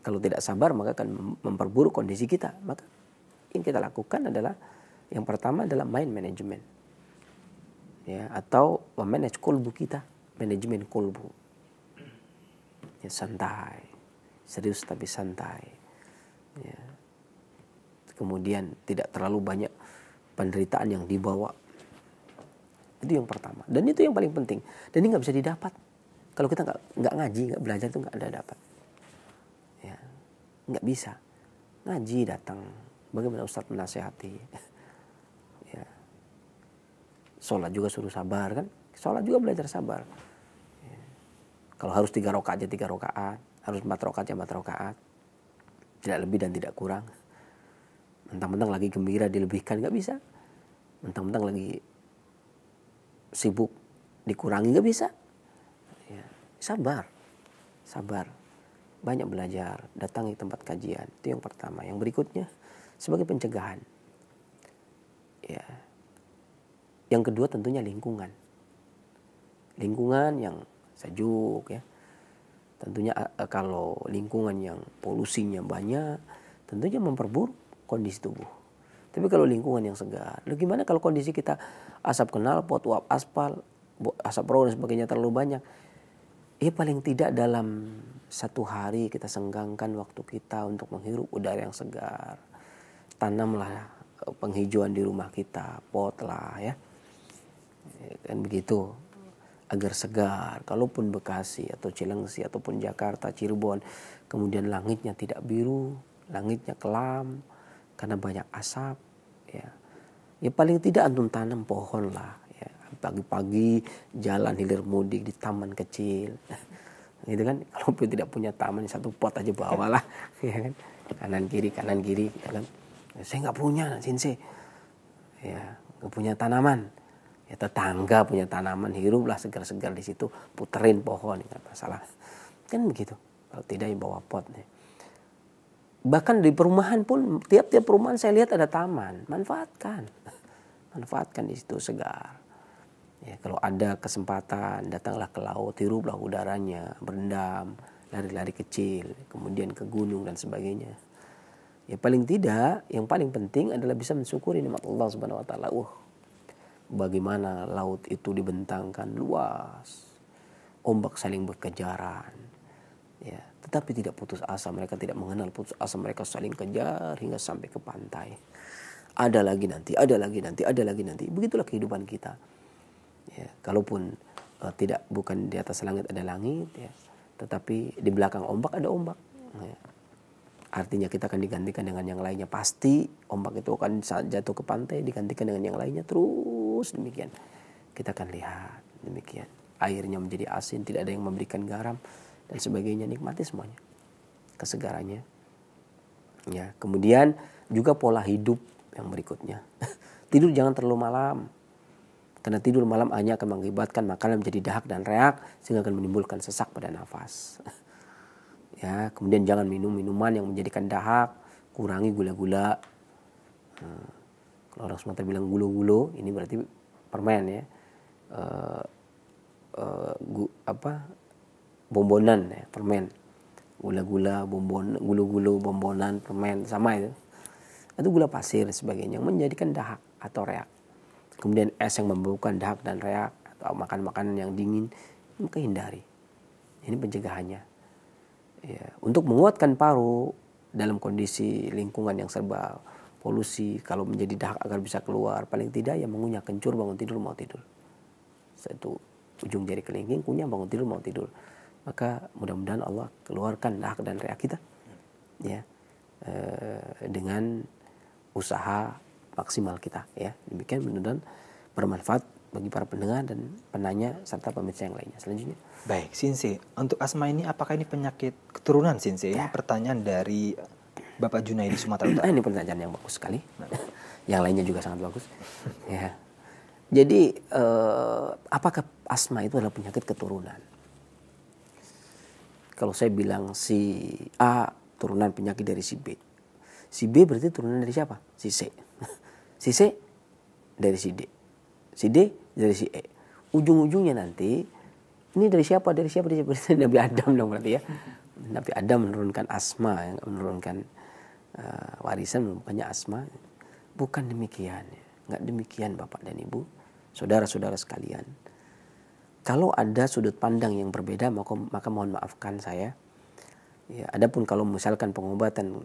A: kalau tidak sabar maka akan memperburuk kondisi kita. Maka yang kita lakukan adalah yang pertama adalah mind management ya atau memanage kolbu kita manajemen kolbu ya santai serius tapi santai ya kemudian tidak terlalu banyak penderitaan yang dibawa itu yang pertama dan itu yang paling penting dan ini nggak bisa didapat kalau kita nggak nggak ngaji nggak belajar itu nggak ada dapat ya nggak bisa ngaji datang bagaimana Ustadz menasehati Sholat juga suruh sabar kan. Sholat juga belajar sabar. Ya. Kalau harus tiga rokaat ya tiga rokaat. Harus empat rokaat ya empat rokaat. Tidak lebih dan tidak kurang. Mentang-mentang lagi gembira dilebihkan nggak bisa. Mentang-mentang lagi sibuk dikurangi nggak bisa. Ya, sabar, sabar. Banyak belajar, datangi tempat kajian. Itu yang pertama. Yang berikutnya sebagai pencegahan. Ya, yang kedua tentunya lingkungan. Lingkungan yang sejuk ya. Tentunya eh, eh, kalau lingkungan yang polusinya banyak, tentunya memperburuk kondisi tubuh. Tapi kalau lingkungan yang segar, lo gimana kalau kondisi kita asap kenal, pot uap aspal, asap rokok dan sebagainya terlalu banyak? Ya paling tidak dalam satu hari kita senggangkan waktu kita untuk menghirup udara yang segar. Tanamlah eh, penghijauan di rumah kita, potlah ya ya kan begitu agar segar kalaupun Bekasi atau Cilengsi ataupun Jakarta Cirebon kemudian langitnya tidak biru langitnya kelam karena banyak asap ya ya paling tidak antum tanam pohon lah ya pagi-pagi jalan hilir mudik di taman kecil gitu kan kalaupun tidak punya taman satu pot aja bawalah ya kan kanan kiri kanan kiri ya kan saya nggak punya sensei ya nggak punya tanaman ya, tetangga punya tanaman hiruplah segar-segar di situ puterin pohon nggak masalah kan begitu kalau tidak ya bawa pot nih bahkan di perumahan pun tiap-tiap perumahan saya lihat ada taman manfaatkan manfaatkan di situ segar ya, kalau ada kesempatan datanglah ke laut hiruplah udaranya berendam lari-lari kecil kemudian ke gunung dan sebagainya ya paling tidak yang paling penting adalah bisa mensyukuri nikmat Allah Subhanahu wa taala. Uh, bagaimana laut itu dibentangkan luas, ombak saling berkejaran. Ya, tetapi tidak putus asa, mereka tidak mengenal putus asa, mereka saling kejar hingga sampai ke pantai. Ada lagi nanti, ada lagi nanti, ada lagi nanti. Begitulah kehidupan kita. Ya, kalaupun uh, tidak bukan di atas langit ada langit, ya, tetapi di belakang ombak ada ombak. Ya. Artinya kita akan digantikan dengan yang lainnya. Pasti ombak itu akan jatuh ke pantai digantikan dengan yang lainnya terus Terus demikian kita akan lihat demikian airnya menjadi asin tidak ada yang memberikan garam dan sebagainya nikmati semuanya kesegarannya ya kemudian juga pola hidup yang berikutnya tidur jangan terlalu malam karena tidur malam hanya akan mengakibatkan makanan menjadi dahak dan reak sehingga akan menimbulkan sesak pada nafas ya kemudian jangan minum minuman yang menjadikan dahak kurangi gula-gula hmm orang Sumatera bilang gulo-gulo ini berarti permen ya uh, uh, gu, apa bombonan ya permen gula-gula bombon gulo-gulo bombonan permen sama itu itu gula pasir dan sebagainya yang menjadikan dahak atau reak kemudian es yang membekukan dahak dan reak atau makan-makanan yang dingin maka hindari ini pencegahannya ya, untuk menguatkan paru dalam kondisi lingkungan yang serba polusi, kalau menjadi dahak agar bisa keluar, paling tidak ya mengunyah kencur bangun tidur mau tidur. Satu ujung jari kelingking kunyah bangun tidur mau tidur. Maka mudah-mudahan Allah keluarkan dahak dan reak kita ya e, dengan usaha maksimal kita ya. Demikian mudah-mudahan bermanfaat bagi para pendengar dan penanya serta pemirsa yang
B: lainnya. Selanjutnya. Baik, Sinsi, untuk asma ini apakah ini penyakit keturunan Sinsi? Ya. Pertanyaan
A: dari Bapak Junaidi Sumatera Utara. ini pertanyaan yang bagus sekali. Nah. yang lainnya juga sangat bagus. ya. Jadi eh, apakah asma itu adalah penyakit keturunan? Kalau saya bilang si A turunan penyakit dari si B. Si B berarti turunan dari siapa? Si C. si C dari si D. Si D dari si E. Ujung-ujungnya nanti ini dari siapa? Dari siapa? Dari siapa? Dari Nabi Adam dong berarti ya. Nabi Adam menurunkan asma, menurunkan uh, warisan merupakannya asma. Bukan demikian, nggak demikian Bapak dan Ibu, saudara-saudara sekalian. Kalau ada sudut pandang yang berbeda maka, maka mohon maafkan saya. Ya, adapun kalau misalkan pengobatan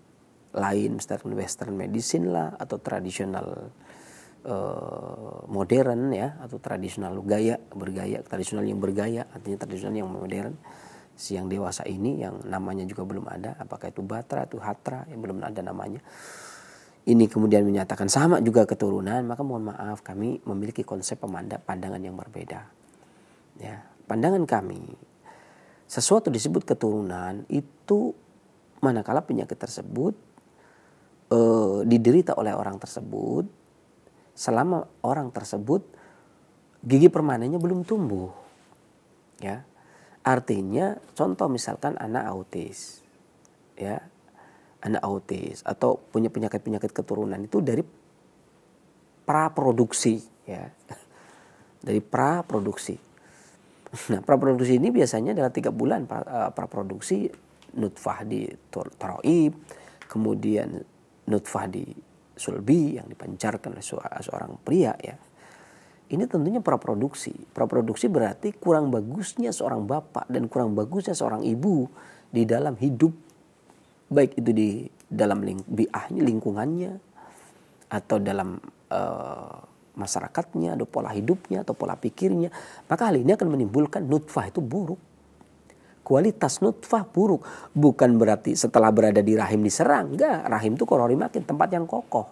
A: lain, misalkan western medicine lah atau tradisional eh, modern ya atau tradisional gaya bergaya tradisional yang bergaya artinya tradisional yang modern si yang dewasa ini yang namanya juga belum ada apakah itu Batra itu Hatra yang belum ada namanya ini kemudian menyatakan sama juga keturunan maka mohon maaf kami memiliki konsep pemandang pandangan yang berbeda ya pandangan kami sesuatu disebut keturunan itu manakala penyakit tersebut e, diderita oleh orang tersebut selama orang tersebut gigi permanennya belum tumbuh ya Artinya contoh misalkan anak autis. Ya. Anak autis atau punya penyakit-penyakit keturunan itu dari pra-produksi, ya. Dari pra-produksi. Nah, pra-produksi ini biasanya adalah tiga bulan eh, pra-produksi nutfah di taroib, kemudian nutfah di sulbi yang dipancarkan oleh seorang pria ya ini tentunya praproduksi. Praproduksi berarti kurang bagusnya seorang bapak dan kurang bagusnya seorang ibu di dalam hidup baik itu di dalam ling biahnya lingkungannya atau dalam uh, masyarakatnya, atau pola hidupnya atau pola pikirnya, maka hal ini akan menimbulkan nutfah itu buruk. Kualitas nutfah buruk bukan berarti setelah berada di rahim diserang, enggak. Rahim itu korori makin tempat yang kokoh.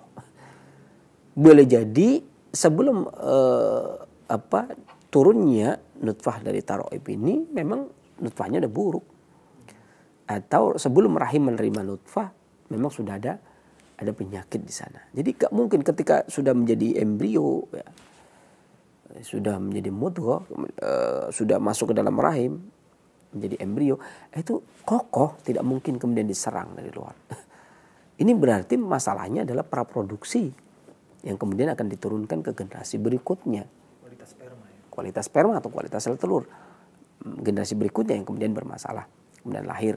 A: Boleh jadi sebelum uh, apa turunnya nutfah dari taroib ini memang nutfahnya ada buruk atau sebelum rahim menerima nutfah memang sudah ada ada penyakit di sana. Jadi gak mungkin ketika sudah menjadi embrio ya, sudah menjadi mudghah uh, sudah masuk ke dalam rahim menjadi embrio itu kokoh tidak mungkin kemudian diserang dari luar. Ini berarti masalahnya adalah praproduksi yang kemudian akan diturunkan ke generasi berikutnya.
B: Kualitas sperma. Ya?
A: Kualitas sperma atau kualitas sel telur hmm, generasi berikutnya yang kemudian bermasalah, kemudian lahir,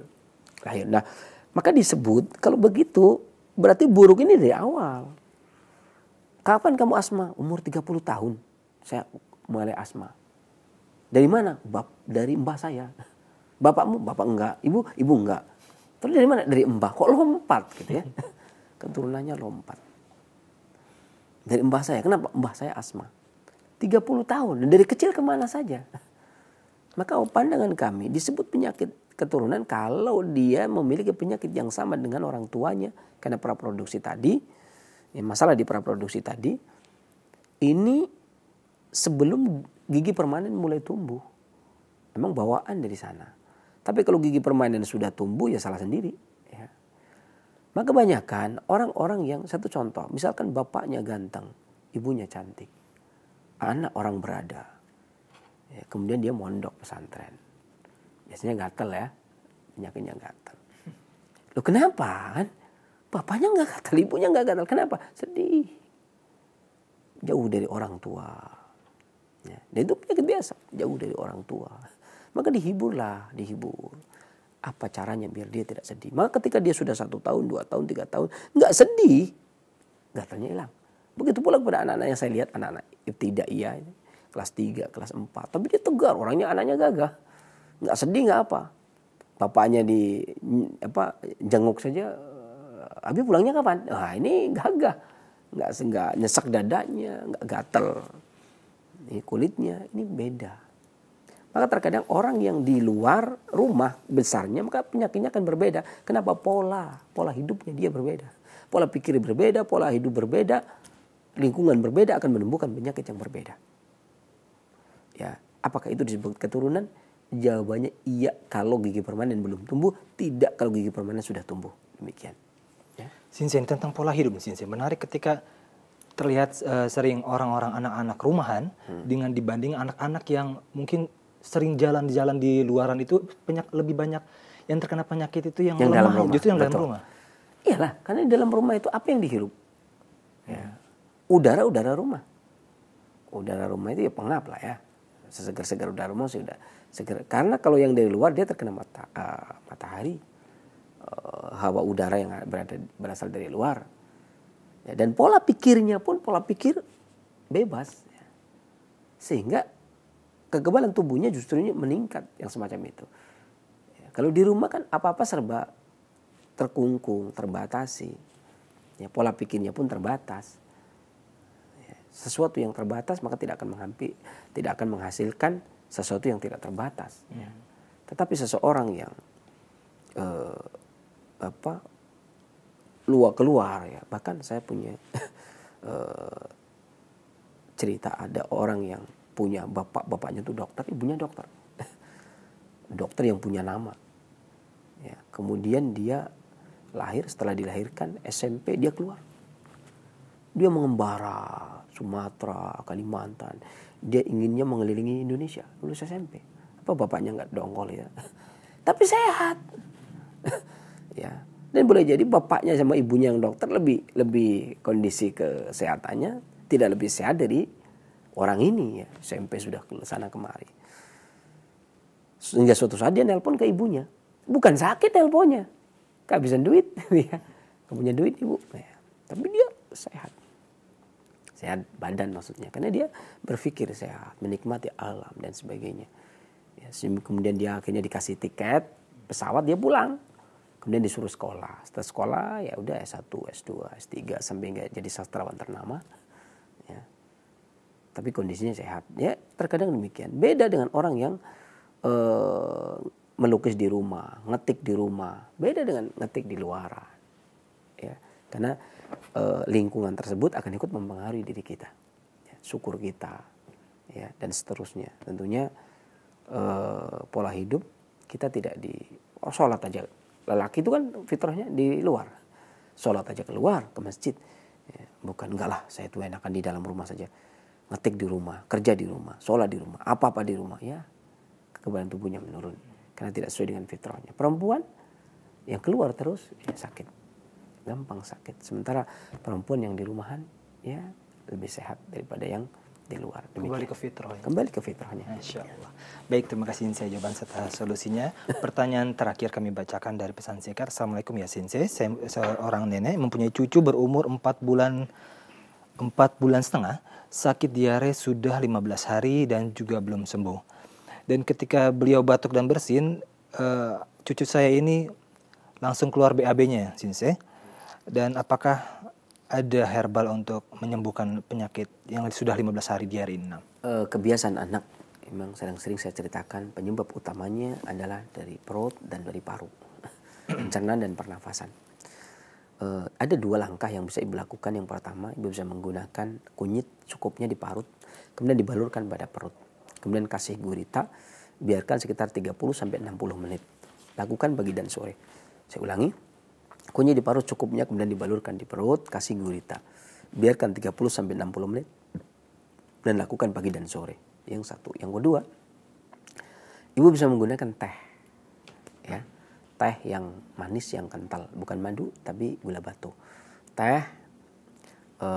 A: lahir. Nah, maka disebut kalau begitu berarti buruk ini dari awal. Kapan kamu asma? Umur 30 tahun saya mulai asma. Dari mana? Bap, dari mbah saya. Bapakmu? Bapak enggak. Ibu? Ibu enggak. Terus dari mana? Dari mbah. Kok lompat gitu ya? Keturunannya kan lompat. Dari mbah saya. Kenapa? Mbah saya asma. 30 tahun. Dari kecil kemana saja. Maka oh, pandangan kami disebut penyakit keturunan kalau dia memiliki penyakit yang sama dengan orang tuanya. Karena praproduksi tadi. Ya masalah di praproduksi tadi. Ini sebelum gigi permanen mulai tumbuh. memang bawaan dari sana. Tapi kalau gigi permanen sudah tumbuh ya salah sendiri maka kebanyakan orang-orang yang satu contoh, misalkan bapaknya ganteng, ibunya cantik, anak orang berada, ya, kemudian dia mondok pesantren, biasanya gatel ya, penyakitnya gatel. Lo kenapa kan? Bapaknya nggak gatel, ibunya nggak gatel, kenapa? Sedih, jauh dari orang tua. Ya, dan itu penyakit biasa, jauh dari orang tua. Maka dihiburlah, dihibur. Apa caranya biar dia tidak sedih? Maka ketika dia sudah satu tahun, dua tahun, tiga tahun, nggak sedih, gatalnya hilang. Begitu pula kepada anak-anak yang saya lihat, anak-anak tidak iya, kelas tiga, kelas empat, Tapi dia tegar, orangnya anaknya gagah. Nggak sedih, nggak apa. Bapaknya di apa jenguk saja, habis eh, pulangnya kapan? Nah ini gagah. Nggak, nggak nyesek dadanya, nggak gatel. Ini kulitnya, ini beda maka terkadang orang yang di luar rumah besarnya maka penyakitnya akan berbeda. Kenapa pola pola hidupnya dia berbeda, pola pikir berbeda, pola hidup berbeda, lingkungan berbeda akan menumbuhkan penyakit yang berbeda. Ya, apakah itu disebut keturunan? Jawabannya iya kalau gigi permanen belum tumbuh, tidak kalau gigi permanen sudah tumbuh.
B: Demikian. Ya. Sinsen tentang pola hidup Sinsen menarik ketika terlihat uh, sering orang-orang anak-anak rumahan hmm. dengan dibanding anak-anak yang mungkin sering jalan-jalan di di luaran itu penyak, lebih banyak yang terkena penyakit itu yang, yang lemah, dalam rumah. justru yang Betul. dalam rumah.
A: Iyalah, karena di dalam rumah itu apa yang dihirup? Ya. Udara udara rumah. Udara rumah itu ya pengap lah ya. seger seger udara rumah sudah segar. Karena kalau yang dari luar dia terkena mata, uh, matahari, uh, hawa udara yang berada berasal dari luar. Ya, dan pola pikirnya pun pola pikir bebas. Ya. Sehingga kekebalan tubuhnya justru ini meningkat yang semacam itu. Ya, kalau di rumah kan apa-apa serba terkungkung, terbatasi. Ya, pola pikirnya pun terbatas. Ya, sesuatu yang terbatas maka tidak akan menghampi, tidak akan menghasilkan sesuatu yang tidak terbatas. Ya. ya. Tetapi seseorang yang eh, apa luar keluar ya, bahkan saya punya eh, cerita ada orang yang punya bapak bapaknya itu dokter ibunya dokter dokter yang punya nama ya, kemudian dia lahir setelah dilahirkan SMP dia keluar dia mengembara Sumatera Kalimantan dia inginnya mengelilingi Indonesia lulus SMP apa bapaknya nggak dongkol ya tapi sehat ya dan boleh jadi bapaknya sama ibunya yang dokter lebih lebih kondisi kesehatannya tidak lebih sehat dari orang ini ya SMP sudah ke sana kemari sehingga suatu saat dia nelpon ke ibunya bukan sakit nelponnya kehabisan duit ya punya duit ibu nah, ya. tapi dia sehat sehat badan maksudnya karena dia berpikir sehat menikmati alam dan sebagainya ya, kemudian dia akhirnya dikasih tiket pesawat dia pulang kemudian disuruh sekolah setelah sekolah ya udah S1 S2 S3 sampai jadi sastrawan ternama tapi kondisinya sehat. Ya, terkadang demikian. Beda dengan orang yang e, melukis di rumah, ngetik di rumah. Beda dengan ngetik di luar Ya, karena e, lingkungan tersebut akan ikut mempengaruhi diri kita. Ya, syukur kita. Ya, dan seterusnya. Tentunya e, pola hidup kita tidak di oh, sholat aja. Lelaki itu kan fitrahnya di luar. Sholat aja keluar ke masjid. Ya, bukan enggak lah, saya itu enakan di dalam rumah saja ngetik di rumah, kerja di rumah, sholat di rumah, apa-apa di rumah ya kekebalan tubuhnya menurun karena tidak sesuai dengan fitrahnya. Perempuan yang keluar terus ya sakit, gampang sakit. Sementara perempuan yang di rumahan ya lebih sehat daripada yang di luar. Demikian. Kembali ke
B: fitrahnya. Kembali
A: ke fitrahnya. Insya Allah. Baik, terima kasih
B: saya jawaban serta solusinya. Pertanyaan terakhir kami bacakan dari pesan singkat. Assalamualaikum ya Sensei. Saya seorang nenek mempunyai cucu berumur 4 bulan 4 bulan setengah, sakit diare sudah 15 hari dan juga belum sembuh. Dan ketika beliau batuk dan bersin, uh, cucu saya ini langsung keluar BAB-nya, Sinse. Dan apakah ada herbal untuk menyembuhkan penyakit
A: yang sudah 15 hari diare ini? Uh, kebiasaan anak memang sering-sering saya ceritakan penyebab utamanya adalah dari perut dan dari paru, pencernaan dan pernafasan uh, ada dua langkah yang bisa ibu lakukan. Yang pertama, ibu bisa menggunakan kunyit cukupnya diparut, kemudian dibalurkan pada perut. Kemudian kasih gurita, biarkan sekitar 30 sampai 60 menit. Lakukan pagi dan sore. Saya ulangi, kunyit diparut cukupnya kemudian dibalurkan di perut, kasih gurita. Biarkan 30 sampai 60 menit dan lakukan pagi dan sore. Yang satu, yang kedua, ibu bisa menggunakan teh. Ya, teh yang manis yang kental bukan madu tapi gula batu teh e,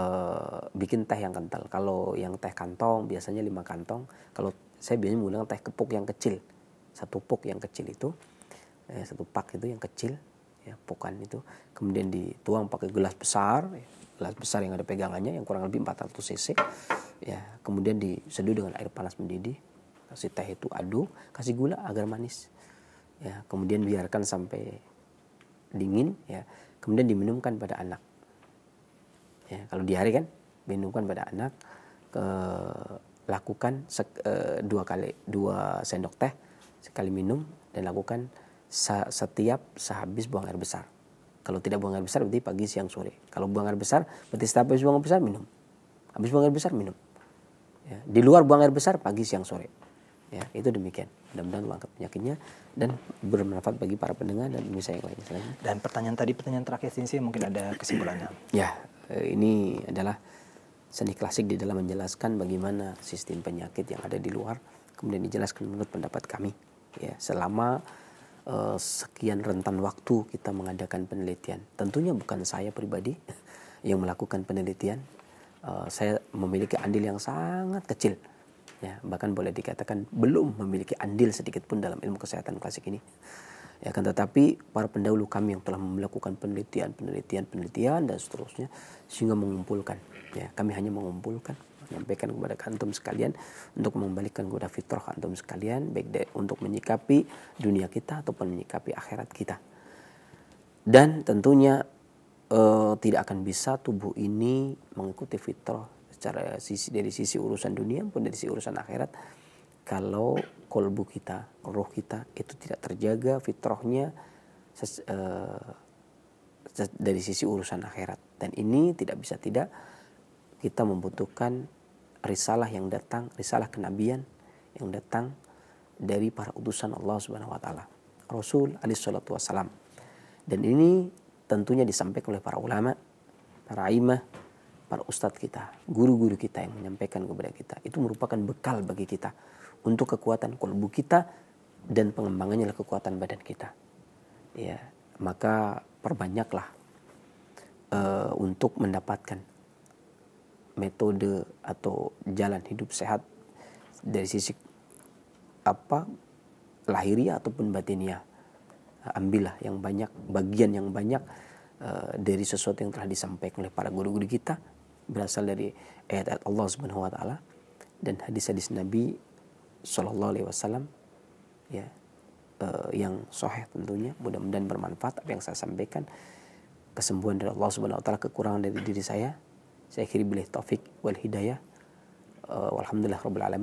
A: bikin teh yang kental kalau yang teh kantong biasanya lima kantong kalau saya biasanya menggunakan teh kepuk yang kecil satu puk yang kecil itu eh, satu pak itu yang kecil ya pukan itu kemudian dituang pakai gelas besar ya, gelas besar yang ada pegangannya yang kurang lebih 400 cc ya kemudian diseduh dengan air panas mendidih kasih teh itu aduk kasih gula agar manis ya kemudian biarkan sampai dingin ya kemudian diminumkan pada anak ya kalau diare kan minumkan pada anak ke eh, lakukan sek, e, dua kali dua sendok teh sekali minum dan lakukan setiap sehabis buang air besar kalau tidak buang air besar berarti pagi siang sore kalau buang air besar berarti setiap habis buang air besar minum habis buang air besar minum ya. di luar buang air besar pagi siang sore ya itu demikian mudah-mudahan lengkap penyakitnya dan bermanfaat bagi para pendengar dan pemirsa yang lain selain dan pertanyaan tadi pertanyaan
B: terakhir sih mungkin ada kesimpulannya
A: ya eh, ini adalah seni klasik di dalam menjelaskan bagaimana sistem penyakit yang ada di luar kemudian dijelaskan menurut pendapat kami ya selama uh, sekian rentan waktu kita mengadakan penelitian tentunya bukan saya pribadi yang melakukan penelitian uh, saya memiliki andil yang sangat kecil ya bahkan boleh dikatakan belum memiliki andil sedikit pun dalam ilmu kesehatan klasik ini ya kan tetapi para pendahulu kami yang telah melakukan penelitian penelitian penelitian dan seterusnya sehingga mengumpulkan ya kami hanya mengumpulkan menyampaikan kepada antum sekalian untuk mengembalikan kepada fitrah antum sekalian baik de, untuk menyikapi dunia kita ataupun menyikapi akhirat kita dan tentunya eh, tidak akan bisa tubuh ini mengikuti fitrah secara sisi dari sisi urusan dunia pun dari sisi urusan akhirat kalau kolbu kita, roh kita itu tidak terjaga fitrohnya ses, uh, dari sisi urusan akhirat dan ini tidak bisa tidak kita membutuhkan risalah yang datang, risalah kenabian yang datang dari para utusan Allah Subhanahu wa taala. Rasul alaihi salatu Dan ini tentunya disampaikan oleh para ulama, para imam para ustadz kita, guru-guru kita yang menyampaikan kepada kita. Itu merupakan bekal bagi kita untuk kekuatan kolbu kita dan pengembangannya adalah kekuatan badan kita. Ya, maka perbanyaklah uh, untuk mendapatkan metode atau jalan hidup sehat dari sisi apa lahiriah ataupun batiniah. Ambillah yang banyak, bagian yang banyak uh, dari sesuatu yang telah disampaikan oleh para guru-guru kita berasal dari ayat-ayat Allah Subhanahu wa taala dan hadis-hadis Nabi Shallallahu alaihi wasallam ya uh, yang sahih tentunya mudah-mudahan bermanfaat apa yang saya sampaikan kesembuhan dari Allah Subhanahu wa taala kekurangan dari diri saya saya akhiri bilih taufik wal hidayah uh, walhamdulillah rabbil alamin